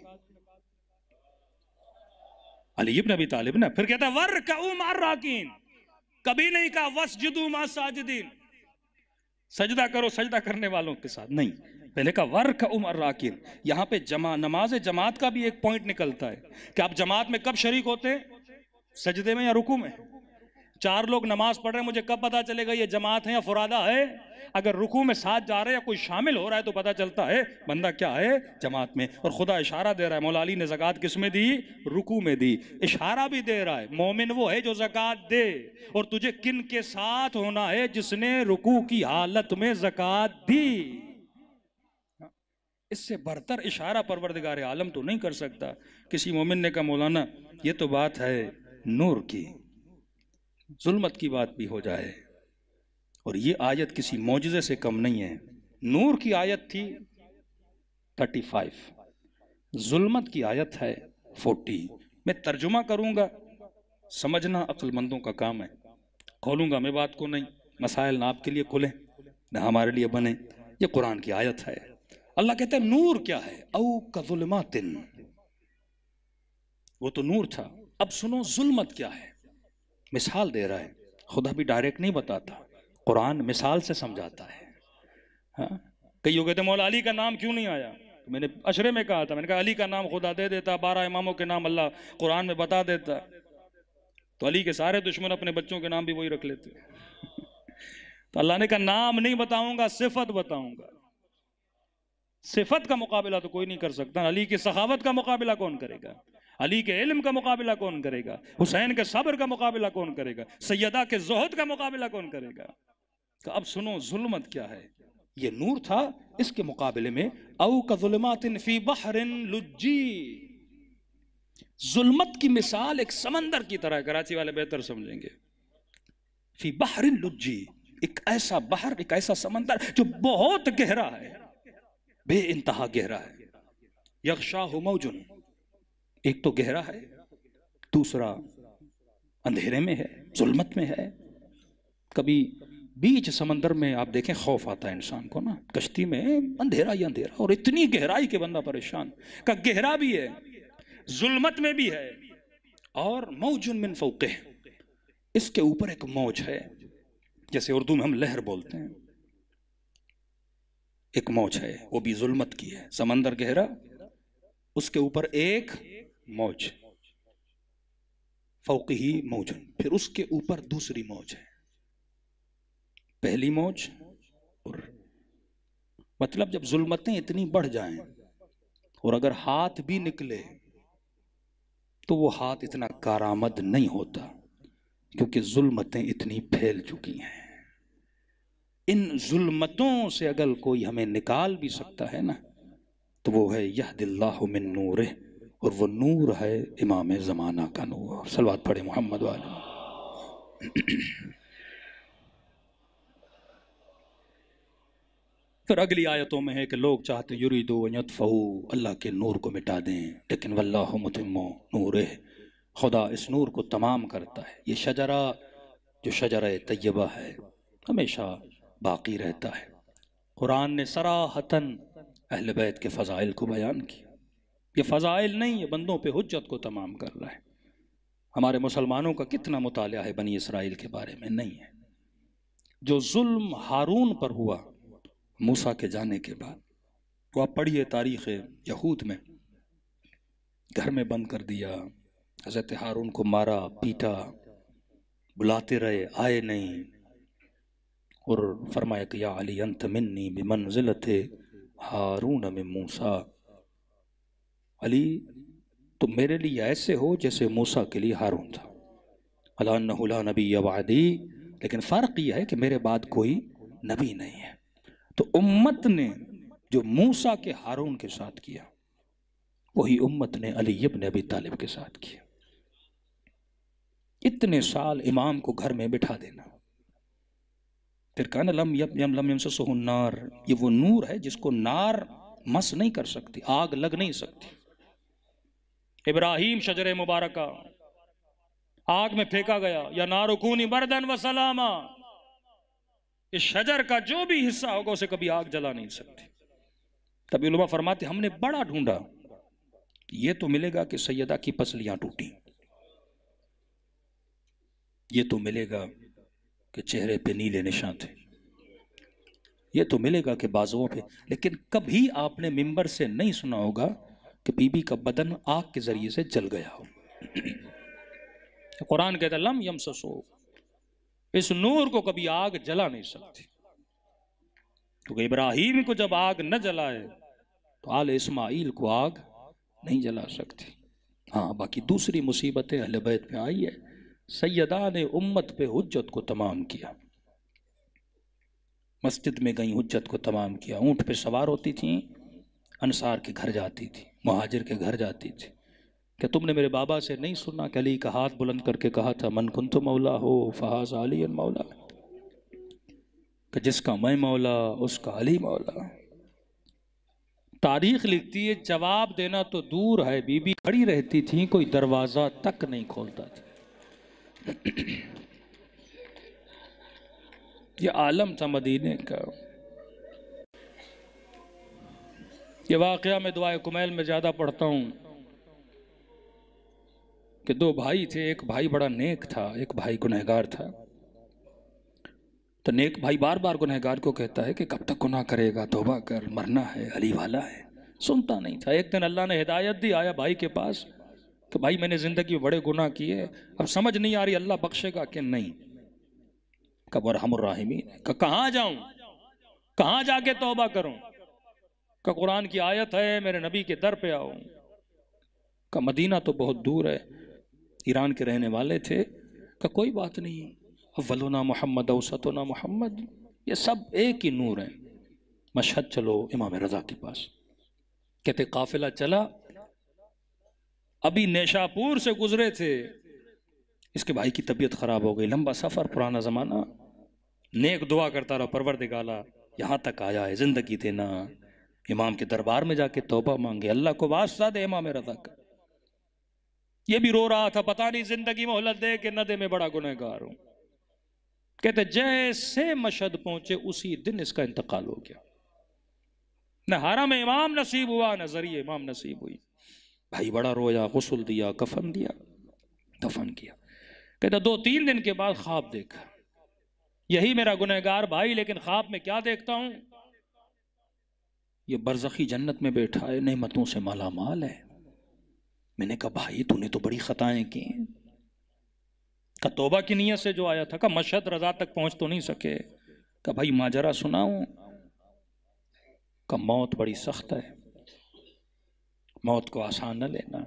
Speaker 2: अलीब नबी तालिब ने फिर कहता वर कऊम अर्राक़न कभी नहीं कहा जुदू मा साजदीन सजदा करो सजदा करने वालों के साथ नहीं पहले का वर्क उमर राकिन यहां पे जमा नमाज जमात का भी एक पॉइंट निकलता है कि आप जमात में कब शरीक होते हैं सजदे में या रुकू में चार लोग नमाज पढ़ रहे हैं मुझे कब पता चलेगा ये जमात है या फुरादा है अगर रुकू में साथ जा रहे हैं या कोई शामिल हो रहा है तो पता चलता है बंदा क्या है जमात में और खुदा इशारा दे रहा है मोलाली ने जक़ात किस में दी रुकू में दी इशारा भी दे रहा है मोमिन वो है जो जक़ात दे और तुझे किन के साथ होना है जिसने रुकू की हालत में जक़ात दी इससे बढ़तर इशारा परवरदगार आलम तो नहीं कर सकता किसी मोमिन ने कहा मौलाना ये तो बात है नूर की जुल्मत की बात भी हो जाए और ये आयत किसी मोजे से कम नहीं है नूर की आयत थी 35 जुल्मत की आयत है 40 मैं तर्जुमा करूंगा समझना अक्लमंदों का काम है खोलूंगा मैं बात को नहीं मसाइल ना आपके लिए खुले ना हमारे लिए बने ये कुरान की आयत है अल्लाह कहते हैं नूर क्या है औ का वो तो नूर था अब सुनो जुल्मत क्या है मिसाल दे रहा है खुदा भी डायरेक्ट नहीं बताता कुरान मिसाल से समझाता है हाँ? कई कई गए थे मौला अली का नाम क्यों नहीं आया तो मैंने अशरे में कहा था मैंने कहा अली का नाम खुदा दे देता बारह इमामों के नाम अल्लाह कुरान में बता देता तो अली के सारे दुश्मन अपने बच्चों के नाम भी वही रख लेते तो अल्लाह ने कहा नाम नहीं बताऊंगा सिफत बताऊंगा सिफत का मुकाबला तो कोई नहीं कर सकता अली की सखावत का मुकाबला कौन करेगा अली के इल्म का मुकाबला कौन करेगा हुसैन के सब्र का मुकाबला कौन करेगा सैदा के जहद का मुकाबला कौन करेगा तो अब सुनो जुल्मत क्या है ये नूर था इसके मुकाबले में औ का फी बहरिन लुज्जी जुल्मत की मिसाल एक समंदर की तरह कराची वाले बेहतर समझेंगे फी बहरिन लुज्जी एक ऐसा बहर एक ऐसा समंदर जो बहुत गहरा है बे इंतहा गहरा है यकशाह मौजुन एक तो गहरा है दूसरा अंधेरे में है जुलमत में है कभी बीच समंदर में आप देखें खौफ आता है इंसान को ना कश्ती में अंधेरा ही अंधेरा और इतनी गहराई के बंदा परेशान का गहरा भी है जुलमत में भी है और मौजुन मिन फौके इसके ऊपर एक मौज है जैसे उर्दू में हम लहर बोलते हैं एक मौज है वो भी जुलमत की है समंदर गहरा उसके ऊपर एक मौज फौक ही मौजन फिर उसके ऊपर दूसरी मौज है पहली मौज और मतलब जब जुलमतें इतनी बढ़ जाएं और अगर हाथ भी निकले तो वो हाथ इतना कारामद नहीं होता क्योंकि जुल्मतें इतनी फैल चुकी हैं इन जुल्मतों से अगर कोई हमें निकाल भी सकता है ना तो वो है यह दिल्ला मिन नूर और वो नूर है इमाम ज़माना का नूर सलवा पढ़े मोहम्मद वाले फिर अगली आयतों में है कि लोग चाहते दो यतफ़ू अल्लाह के नूर को मिटा दें लेकिन वल्लाह मुतमो नूर है खुदा इस नूर को तमाम करता है ये शजरा जो शजर तय्यबा है हमेशा बाकी रहता है कुरान ने सराहतन अहल बैत के फ़ज़ाइल को बयान किया ये फ़ज़ाइल नहीं है बंदों पे हजत को तमाम कर रहा है हमारे मुसलमानों का कितना मुताल है बनी इसराइल के बारे में नहीं है जो जुल्म हारून पर हुआ मूसा के जाने के बाद वो आप पढ़िए तारीख़ यहूद में घर में बंद कर दिया हज़रत हारून को मारा पीटा बुलाते रहे आए नहीं और फरमाया कि या अली अंत मिन्नी जिलत हारून में मूसा अली तो मेरे लिए ऐसे हो जैसे मूसा के लिए हारून था अला नबी वादी लेकिन फ़र्क यह है कि मेरे बाद कोई नबी नहीं है तो उम्मत ने जो मूसा के हारून के साथ किया वही उम्मत ने अली इब्न अबी तालिब के साथ किया इतने साल इमाम को घर में बिठा देना फिर कहना लम यम यम लम यम से सोहनार ये वो नूर है जिसको नार मस नहीं कर सकती आग लग नहीं सकती इब्राहिम शजर मुबारक आग में फेंका गया या नारुकूनी बर्दन व सलामा इस शजर का जो भी हिस्सा होगा उसे कभी आग जला नहीं सकती तभी उलमा फरमाते हमने बड़ा ढूंढा ये तो मिलेगा कि सैयदा की पसलियां टूटी ये तो मिलेगा कि चेहरे पे नीले निशान थे ये तो मिलेगा कि बाजुओं पे लेकिन कभी आपने मिंबर से नहीं सुना होगा कि बीबी का बदन आग के जरिए से जल गया हो कुरान कहता लम यम ससो इस नूर को कभी आग जला नहीं सकती क्योंकि तो इब्राहिम को जब आग न जलाए तो आल इस्माइल को आग नहीं जला सकती हाँ बाकी दूसरी मुसीबतें अहल बैत में आई है सैदा ने उम्मत पे हजत को तमाम किया मस्जिद में गई हजत को तमाम किया ऊँट पे सवार होती थी अनसार के घर जाती थी महाजिर के घर जाती थी क्या तुमने मेरे बाबा से नहीं सुना कि अली का हाथ बुलंद करके कहा था मन कुन मौला हो फहाज अली मौला कि जिसका मैं मौला उसका अली मौला तारीख लिखती है जवाब देना तो दूर है बीबी खड़ी रहती थी कोई दरवाज़ा तक नहीं खोलता था ये आलम था मदीने का ये वाक़ मैं दुआ कुमैल में ज़्यादा पढ़ता हूँ कि दो भाई थे एक भाई बड़ा नेक था एक भाई गुनहगार था तो नेक भाई बार बार गुनहगार को कहता है कि कब तक गुना करेगा तोबा कर मरना है अली वाला है सुनता नहीं था एक दिन अल्लाह ने हिदायत दी आया भाई के पास कि तो भाई मैंने ज़िंदगी में बड़े गुना किए अब समझ नहीं आ रही अल्लाह बख्शेगा कि नहीं कब और हम कहाँ जाऊँ कहाँ जाके तोबा करूँ का कुरान की आयत है मेरे नबी के दर पे आओ का मदीना तो बहुत दूर है ईरान के रहने वाले थे का कोई बात नहीं अव्वलना मोहम्मद औसतना मोहम्मद ये सब एक ही नूर है मशहद चलो इमाम रज़ा के पास कहते काफिला चला अभी नेशापुर से गुजरे थे इसके भाई की तबीयत ख़राब हो गई लंबा सफ़र पुराना ज़माना नेक दुआ करता रहा परवर दिगाला यहाँ तक आया है ज़िंदगी देना इमाम के दरबार में जाके तोबा मांगे अल्लाह को वास्ता दे इमाम रजा कर ये भी रो रहा था पता नहीं जिंदगी मोहलत दे के न दे मैं बड़ा गुनहगार हूं कहते जैसे मशद पहुंचे उसी दिन इसका इंतकाल हो गया न हारा में इमाम नसीब हुआ न जरिए इमाम नसीब हुई भाई बड़ा रोया गसल दिया कफन दिया दफन किया कहता दो तीन दिन के बाद ख्वाब देखा यही मेरा गुनहगार भाई लेकिन ख्वाब में क्या देखता हूं ये बरजखी जन्नत में बैठा है नहमतों से माला माल है मैंने कहा भाई तूने तो बड़ी खताएं की का तोबा की नीयत से जो आया था का मशद रजा तक पहुंच तो नहीं सके का भाई माजरा सुनाऊ का मौत बड़ी सख्त है मौत को आसान न लेना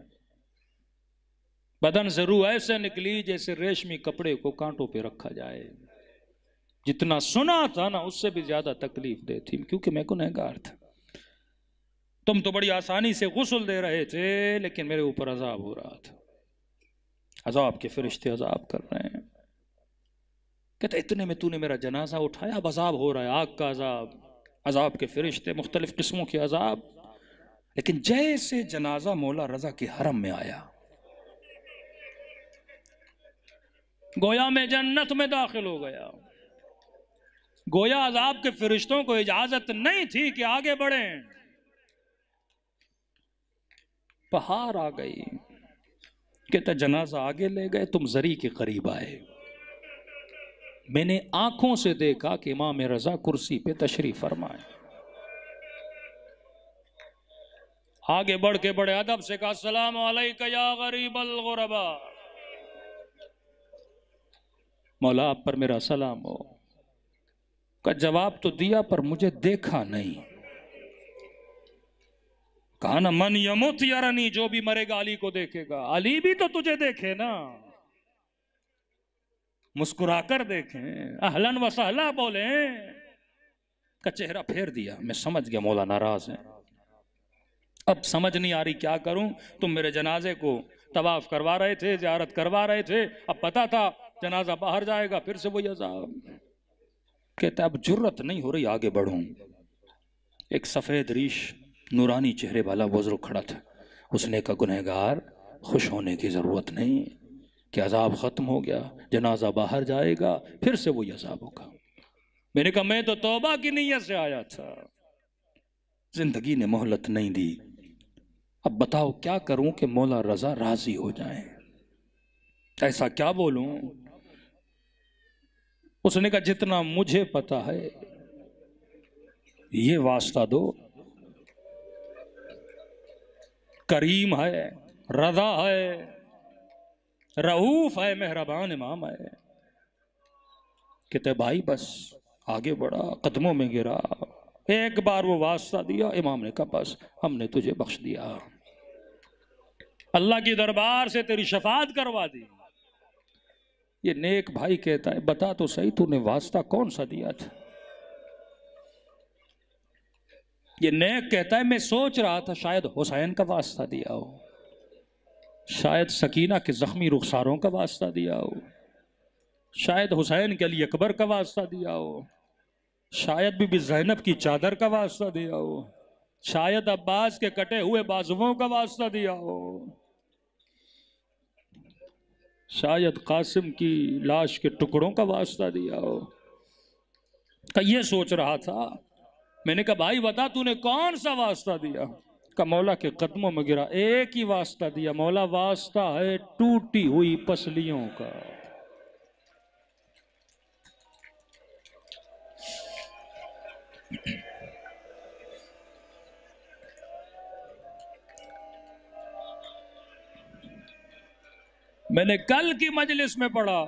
Speaker 2: बदन जरूर ऐसे निकली जैसे रेशमी कपड़े को कांटों पे रखा जाए जितना सुना था ना उससे भी ज्यादा तकलीफ देती क्योंकि मैं गुनहगार था तुम तो बड़ी आसानी से गुसल दे रहे थे लेकिन मेरे ऊपर अजाब हो रहा था अजाब के फरिश्ते अजाब कर रहे हैं कहते इतने में तूने मेरा जनाजा उठाया अब अजाब हो रहा है आग का अजाब अजाब के फरिश्ते मुख्तलिफ किस्मों के अजाब लेकिन जैसे जनाजा मौला रजा के हरम में आया गोया में जन्नत में दाखिल हो गया गोया अजाब के फरिश्तों को इजाजत नहीं थी कि आगे बढ़े बहार आ गई कहता जनाजा आगे ले गए तुम जरी के करीब आए मैंने आंखों से देखा कि इमाम रजा कुर्सी पे तशरीफ फरमाए आगे बढ़ के बड़े अदब से कहा सलाम या गरीब अलगुरबा मौला आप पर मेरा सलाम हो का जवाब तो दिया पर मुझे देखा नहीं कहा ना मन यमुत यरनी जो भी मरेगा अली को देखेगा अली भी तो तुझे देखे ना मुस्कुराकर देखें अहलन व सहला बोले का चेहरा फेर दिया मैं समझ गया मौला नाराज है अब समझ नहीं आ रही क्या करूं तुम मेरे जनाजे को तवाफ करवा रहे थे जियारत करवा रहे थे अब पता था जनाजा बाहर जाएगा फिर से वही अजाब कहते अब जरूरत नहीं हो रही आगे बढ़ू एक सफेद रीश नूरानी चेहरे वाला बुजुर्ग खड़ा था उसने कहा गुनहगार खुश होने की ज़रूरत नहीं कि अजाब ख़त्म हो गया जनाजा बाहर जाएगा फिर से वही अजाब होगा मैंने कहा मैं तो तोबा की नीयत से आया था ज़िंदगी ने मोहलत नहीं दी अब बताओ क्या करूं कि मौला रजा राज़ी हो जाए ऐसा क्या बोलूं उसने कहा जितना मुझे पता है ये वास्ता दो करीम है रजा है रऊफ है मेहरबान इमाम है कहते भाई बस आगे बढ़ा कदमों में गिरा एक बार वो वास्ता दिया इमाम ने कहा बस हमने तुझे बख्श दिया अल्लाह की दरबार से तेरी शफात करवा दी ये नेक भाई कहता है बता तो सही तूने वास्ता कौन सा दिया था ये नेक कहता है मैं सोच रहा था शायद हुसैन का वास्ता दिया हो शायद सकीना के जख्मी रुखसारों का वास्ता दिया हो शायद हुसैन के लिए अकबर का वास्ता दिया हो शायद बीबी जैनब की चादर का वास्ता दिया हो शायद अब्बास के कटे हुए बाजुओं का वास्ता दिया हो शायद कासिम की लाश के टुकड़ों का वास्ता दिया हो ये सोच रहा था मैंने कहा भाई बता तूने कौन सा वास्ता दिया का मौला के कदमों में गिरा एक ही वास्ता दिया मौला वास्ता है टूटी हुई पसलियों का मैंने कल की मजलिस में पढ़ा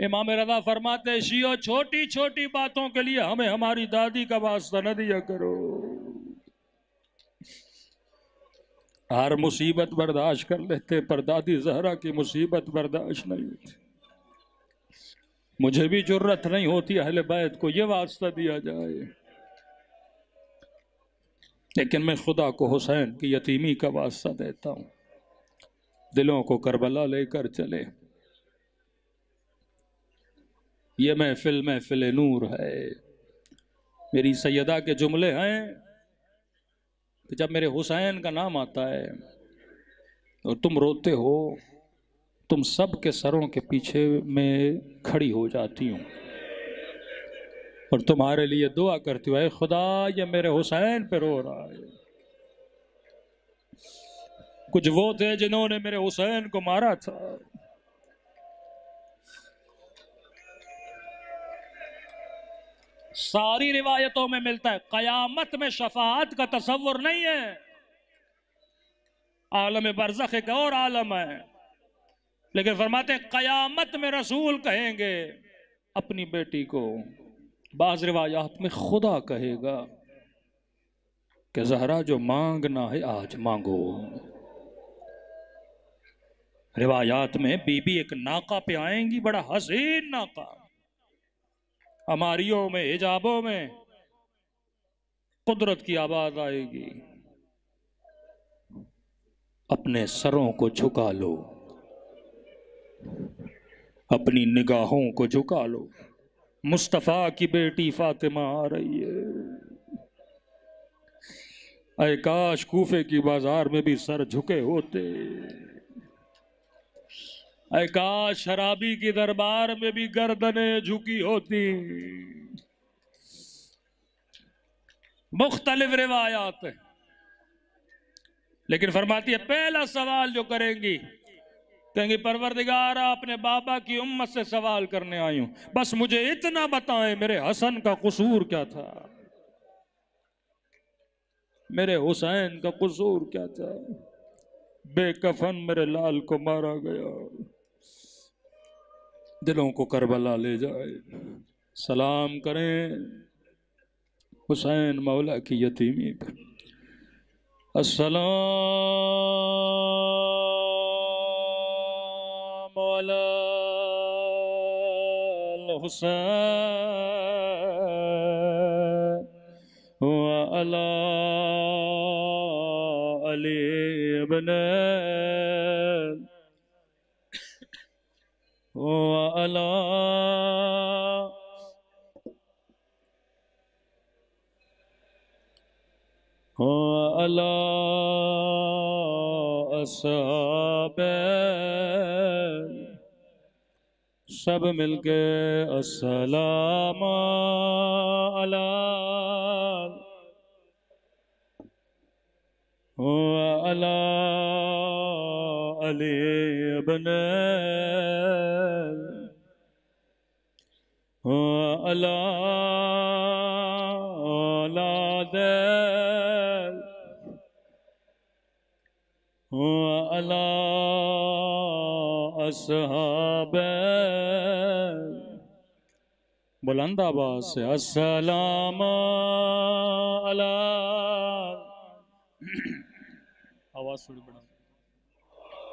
Speaker 2: इमाम रजा फरमाते शियो छोटी छोटी बातों के लिए हमें हमारी दादी का वास्ता न दिया करो हर मुसीबत बर्दाश्त कर लेते पर दादी जहरा की मुसीबत बर्दाश्त नहीं होती मुझे भी जरूरत नहीं होती अहल बैत को यह वास्ता दिया जाए लेकिन मैं खुदा को हुसैन की यतीमी का वास्ता देता हूँ दिलों को करबला लेकर चले ये महफिल महफिल नूर है मेरी सैदा के जुमले हैं कि जब मेरे हुसैन का नाम आता है और तुम रोते हो तुम सब के सरों के पीछे में खड़ी हो जाती हूँ और तुम्हारे लिए दुआ करती हूँ खुदा ये मेरे हुसैन पे रो रहा है कुछ वो थे जिन्होंने मेरे हुसैन को मारा था सारी रिवायतों में मिलता है कयामत में शफात का तस्वर नहीं है आलम बरजख एक और आलम है लेकिन फरमाते कयामत में रसूल कहेंगे अपनी बेटी को बाज रिवायात में खुदा कहेगा कि जहरा जो मांगना है आज मांगो रिवायात में बीबी एक नाका पे आएंगी बड़ा हसीन नाका हमारियों में हिजाबों में कुदरत की आवाज आएगी अपने सरों को झुका लो अपनी निगाहों को झुका लो मुस्तफ़ा की बेटी फातिमा आ रही है अकाश कूफे की बाजार में भी सर झुके होते काश शराबी के दरबार में भी गर्दनें झुकी होती मुख्तलिफ रिवायात है लेकिन फरमाती है पहला सवाल जो करेंगी कहेंगी परवरदिगार अपने बाबा की उम्मत से सवाल करने आई हूं बस मुझे इतना बताएं मेरे हसन का कसूर क्या था मेरे हुसैन का कसूर क्या था बेकफन मेरे लाल को मारा गया दिलों को करबला ले जाए सलाम करें हुसैन मौला की यतीमी पर असल
Speaker 1: मौला हुसैन अला अली बन وعلى وعلى सब मिलके अस्सलाम अला अला वाले अबन हाँ, हाँ, अला
Speaker 2: अला असहाब से असलाम अला आवाज़ सुन बड़ा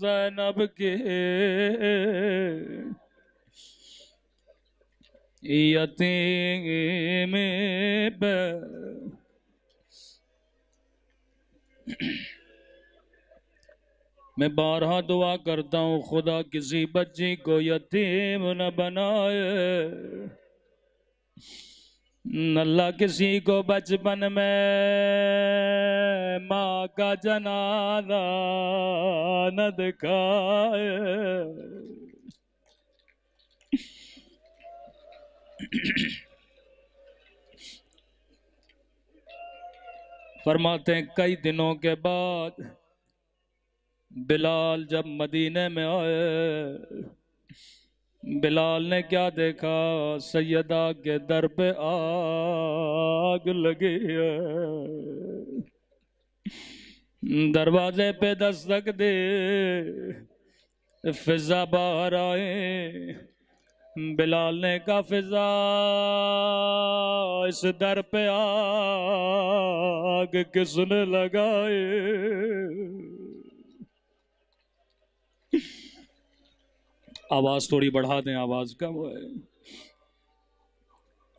Speaker 1: जैनब के
Speaker 2: यतीम मैं बारह दुआ करता हूँ खुदा किसी बच्ची को यतीम न बनाए नल्ला किसी को बचपन में माँ का जनादा
Speaker 1: न दिखाए
Speaker 2: फरमाते हैं कई दिनों के बाद बिलाल जब मदीने में आए बिलाल ने क्या देखा सैदा के दर पे आग लगी है दरवाजे पे दस्तक दे फिजा बाहर आए बिलाल ने कहा फिजा इस दर पे आग किसने लगाए आवाज़ थोड़ी बढ़ा दें आवाज़ कम हो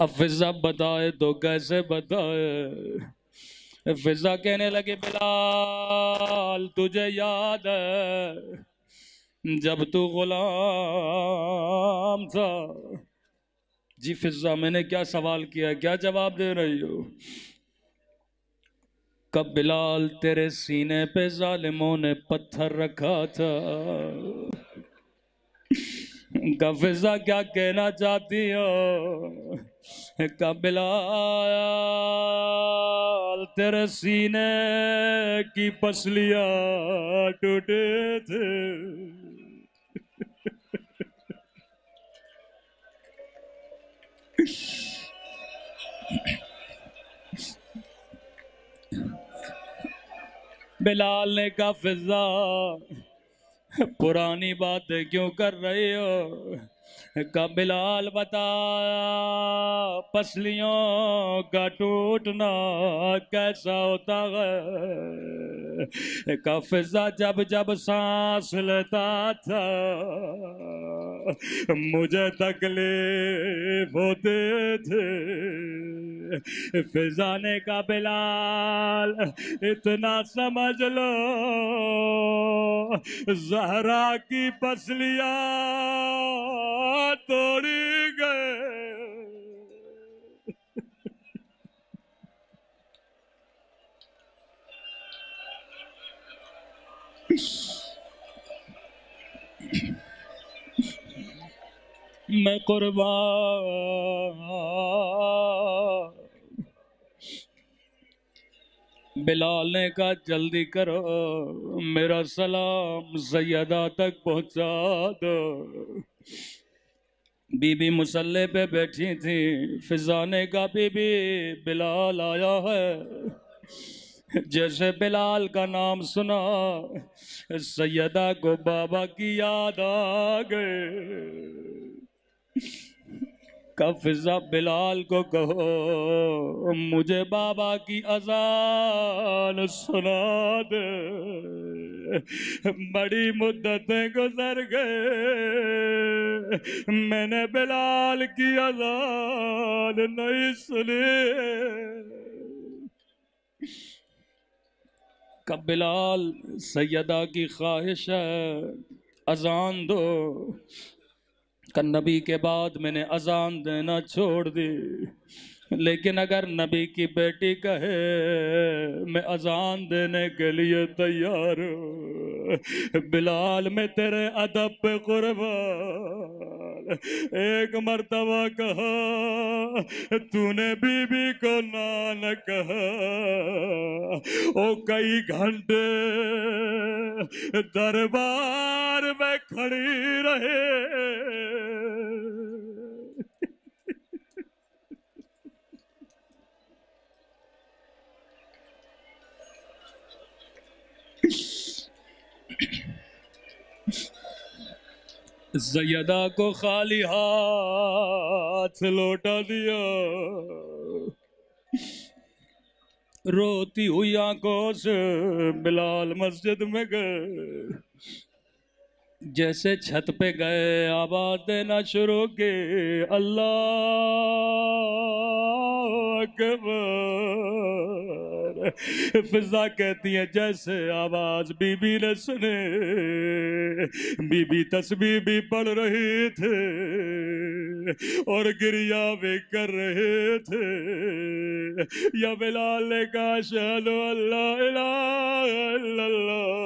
Speaker 2: अफिजा बताए तो कैसे बताए फिजा कहने लगे बिलाल तुझे याद है जब तू गुलाम था जी फिजा मैंने क्या सवाल किया क्या जवाब दे रही हो कब बिलाल तेरे सीने पे जालिमों ने पत्थर रखा था कफिजा क्या कहना चाहती हो कबिलाल तेरे सीने की पसलिया टूटे थे बिलाल ने कहा फिजा पुरानी बात क्यों कर रहे हो का बिलाल बता पसलियों का टूटना कैसा होता है कफजा जब जब सांस लेता था मुझे
Speaker 1: तकलीफ होते थे फिजाने का बिलाल इतना समझ लो जहरा की पसलिया तोड़ी गए
Speaker 2: मैं कुर्बान बिलाल ने कहा जल्दी करो मेरा सलाम सैदा तक पहुंचा दो बीबी मुसल्ले पे बैठी थी फिजा ने कहा बीबी बिलाल आया है जैसे बिलाल का नाम सुना सैदा को बाबा की याद आ गए का फिजा बिलाल को कहो मुझे बाबा की अजान सुना दे बड़ी
Speaker 1: मुद्दतें गुजर गए मैंने बिलाल की अजाल नहीं सुनी
Speaker 2: कब बिलाल सैदा की ख्वाहिश है अजान दो कन्नबी के बाद मैंने अजान देना छोड़ दी लेकिन अगर नबी की बेटी कहे मैं अजान देने के लिए तैयार हूँ
Speaker 1: बिलाल में तेरे अदब पे कुर्बान एक मरतबा कहा तूने बीबी को नान कहा ओ कई घंटे दरबार में खड़ी रहे
Speaker 2: जयदा को खाली
Speaker 1: हाथ
Speaker 2: लौटा दिया रोती हुई आंखों से बिलाल मस्जिद में गए जैसे छत पे गए आवाज देना शुरू के अल्लाह अकबर
Speaker 1: फिजा कहती है जैसे आवाज बीबी ने सुने बीबी तस्वीर भी पढ़ रहे थे और गिरिया भी कर रहे थे या बिलाल ने कहा शहलो अल्लाह अल्लाह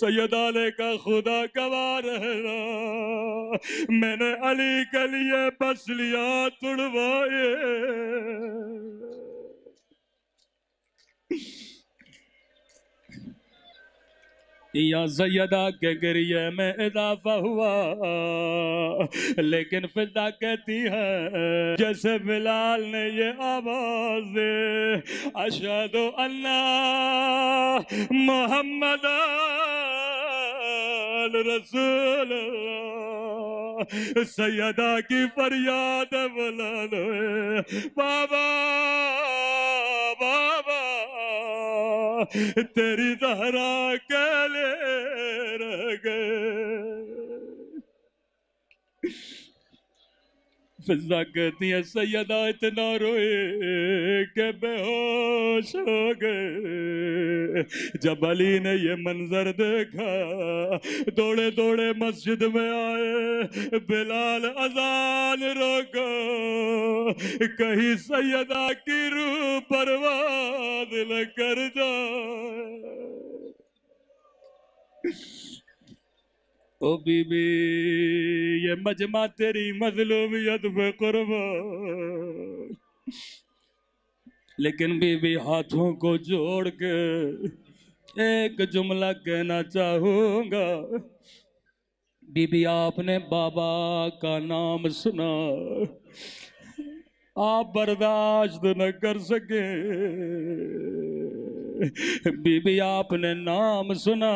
Speaker 1: सैदा ने कहा खुदा गवा रहना मैंने अली के लिए बस लिया तुड़वाए
Speaker 2: या सैदा के गिरिए में इजाफा हुआ लेकिन फिदा कहती है जैसे बिलाल ने ये आवाज
Speaker 1: अशद अल्लाह मोहम्मद रसूल सैदा की फरियाद बुला बाबा बाबा तेरी दहरा कह ले रह गए फिजा कहती है सैदा इतना रोए के बेहोश हो गए जब अली ने ये मंजर देखा दौड़े दौड़े मस्जिद में आए बिलाल अजान रोको कहीं सैदा की रूह परवाद कर जाए
Speaker 2: ओ बीबी ये मजमा तेरी मजलूमियत पे कुर्बान लेकिन बीबी हाथों को जोड़ के एक जुमला कहना चाहूंगा बीबी आपने बाबा का नाम सुना आप बर्दाश्त न कर सके बीबी आपने नाम सुना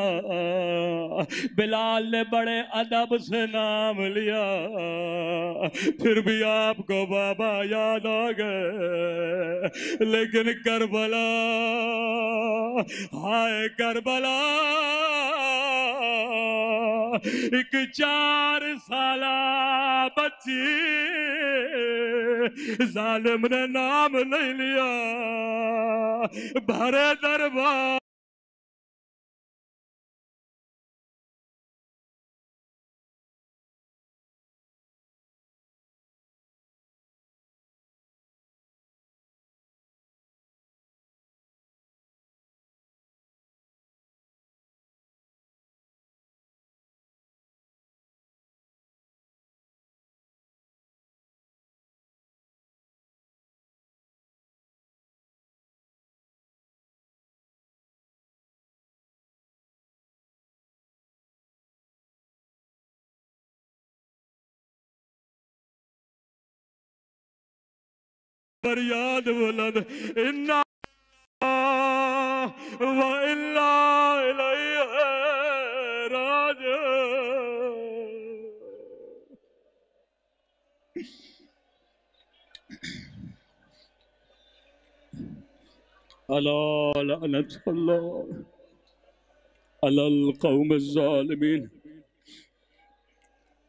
Speaker 2: बिलाल ने बड़े अदब से नाम लिया
Speaker 1: फिर भी आपको बाबा याद आ गए लेकिन करबला हाय करबला एक चार साल बच्ची जालिम ने नाम नहीं लिया भरे Darbar فریاد بلند انا وإلا الا راجع راج
Speaker 2: الا لعنت الله على القوم الظالمين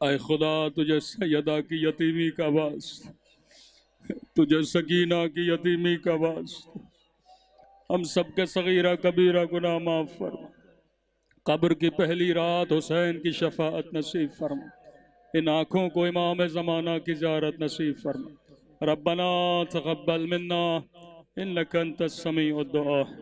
Speaker 2: أي خدا تجھے سیدہ کی یتیمی کا واسطہ तुझे सकीना की यतीमी का वास तो। हम सबके सगीरा कबीरा गुना माफ फरमा कब्र की पहली रात हुसैन की शफात नसीब फरमा इन आँखों को इमाम ज़माना की जारत नसीब फरमा रबना तकबल मन्ना इन लकन
Speaker 1: तस्मी उद्दुआ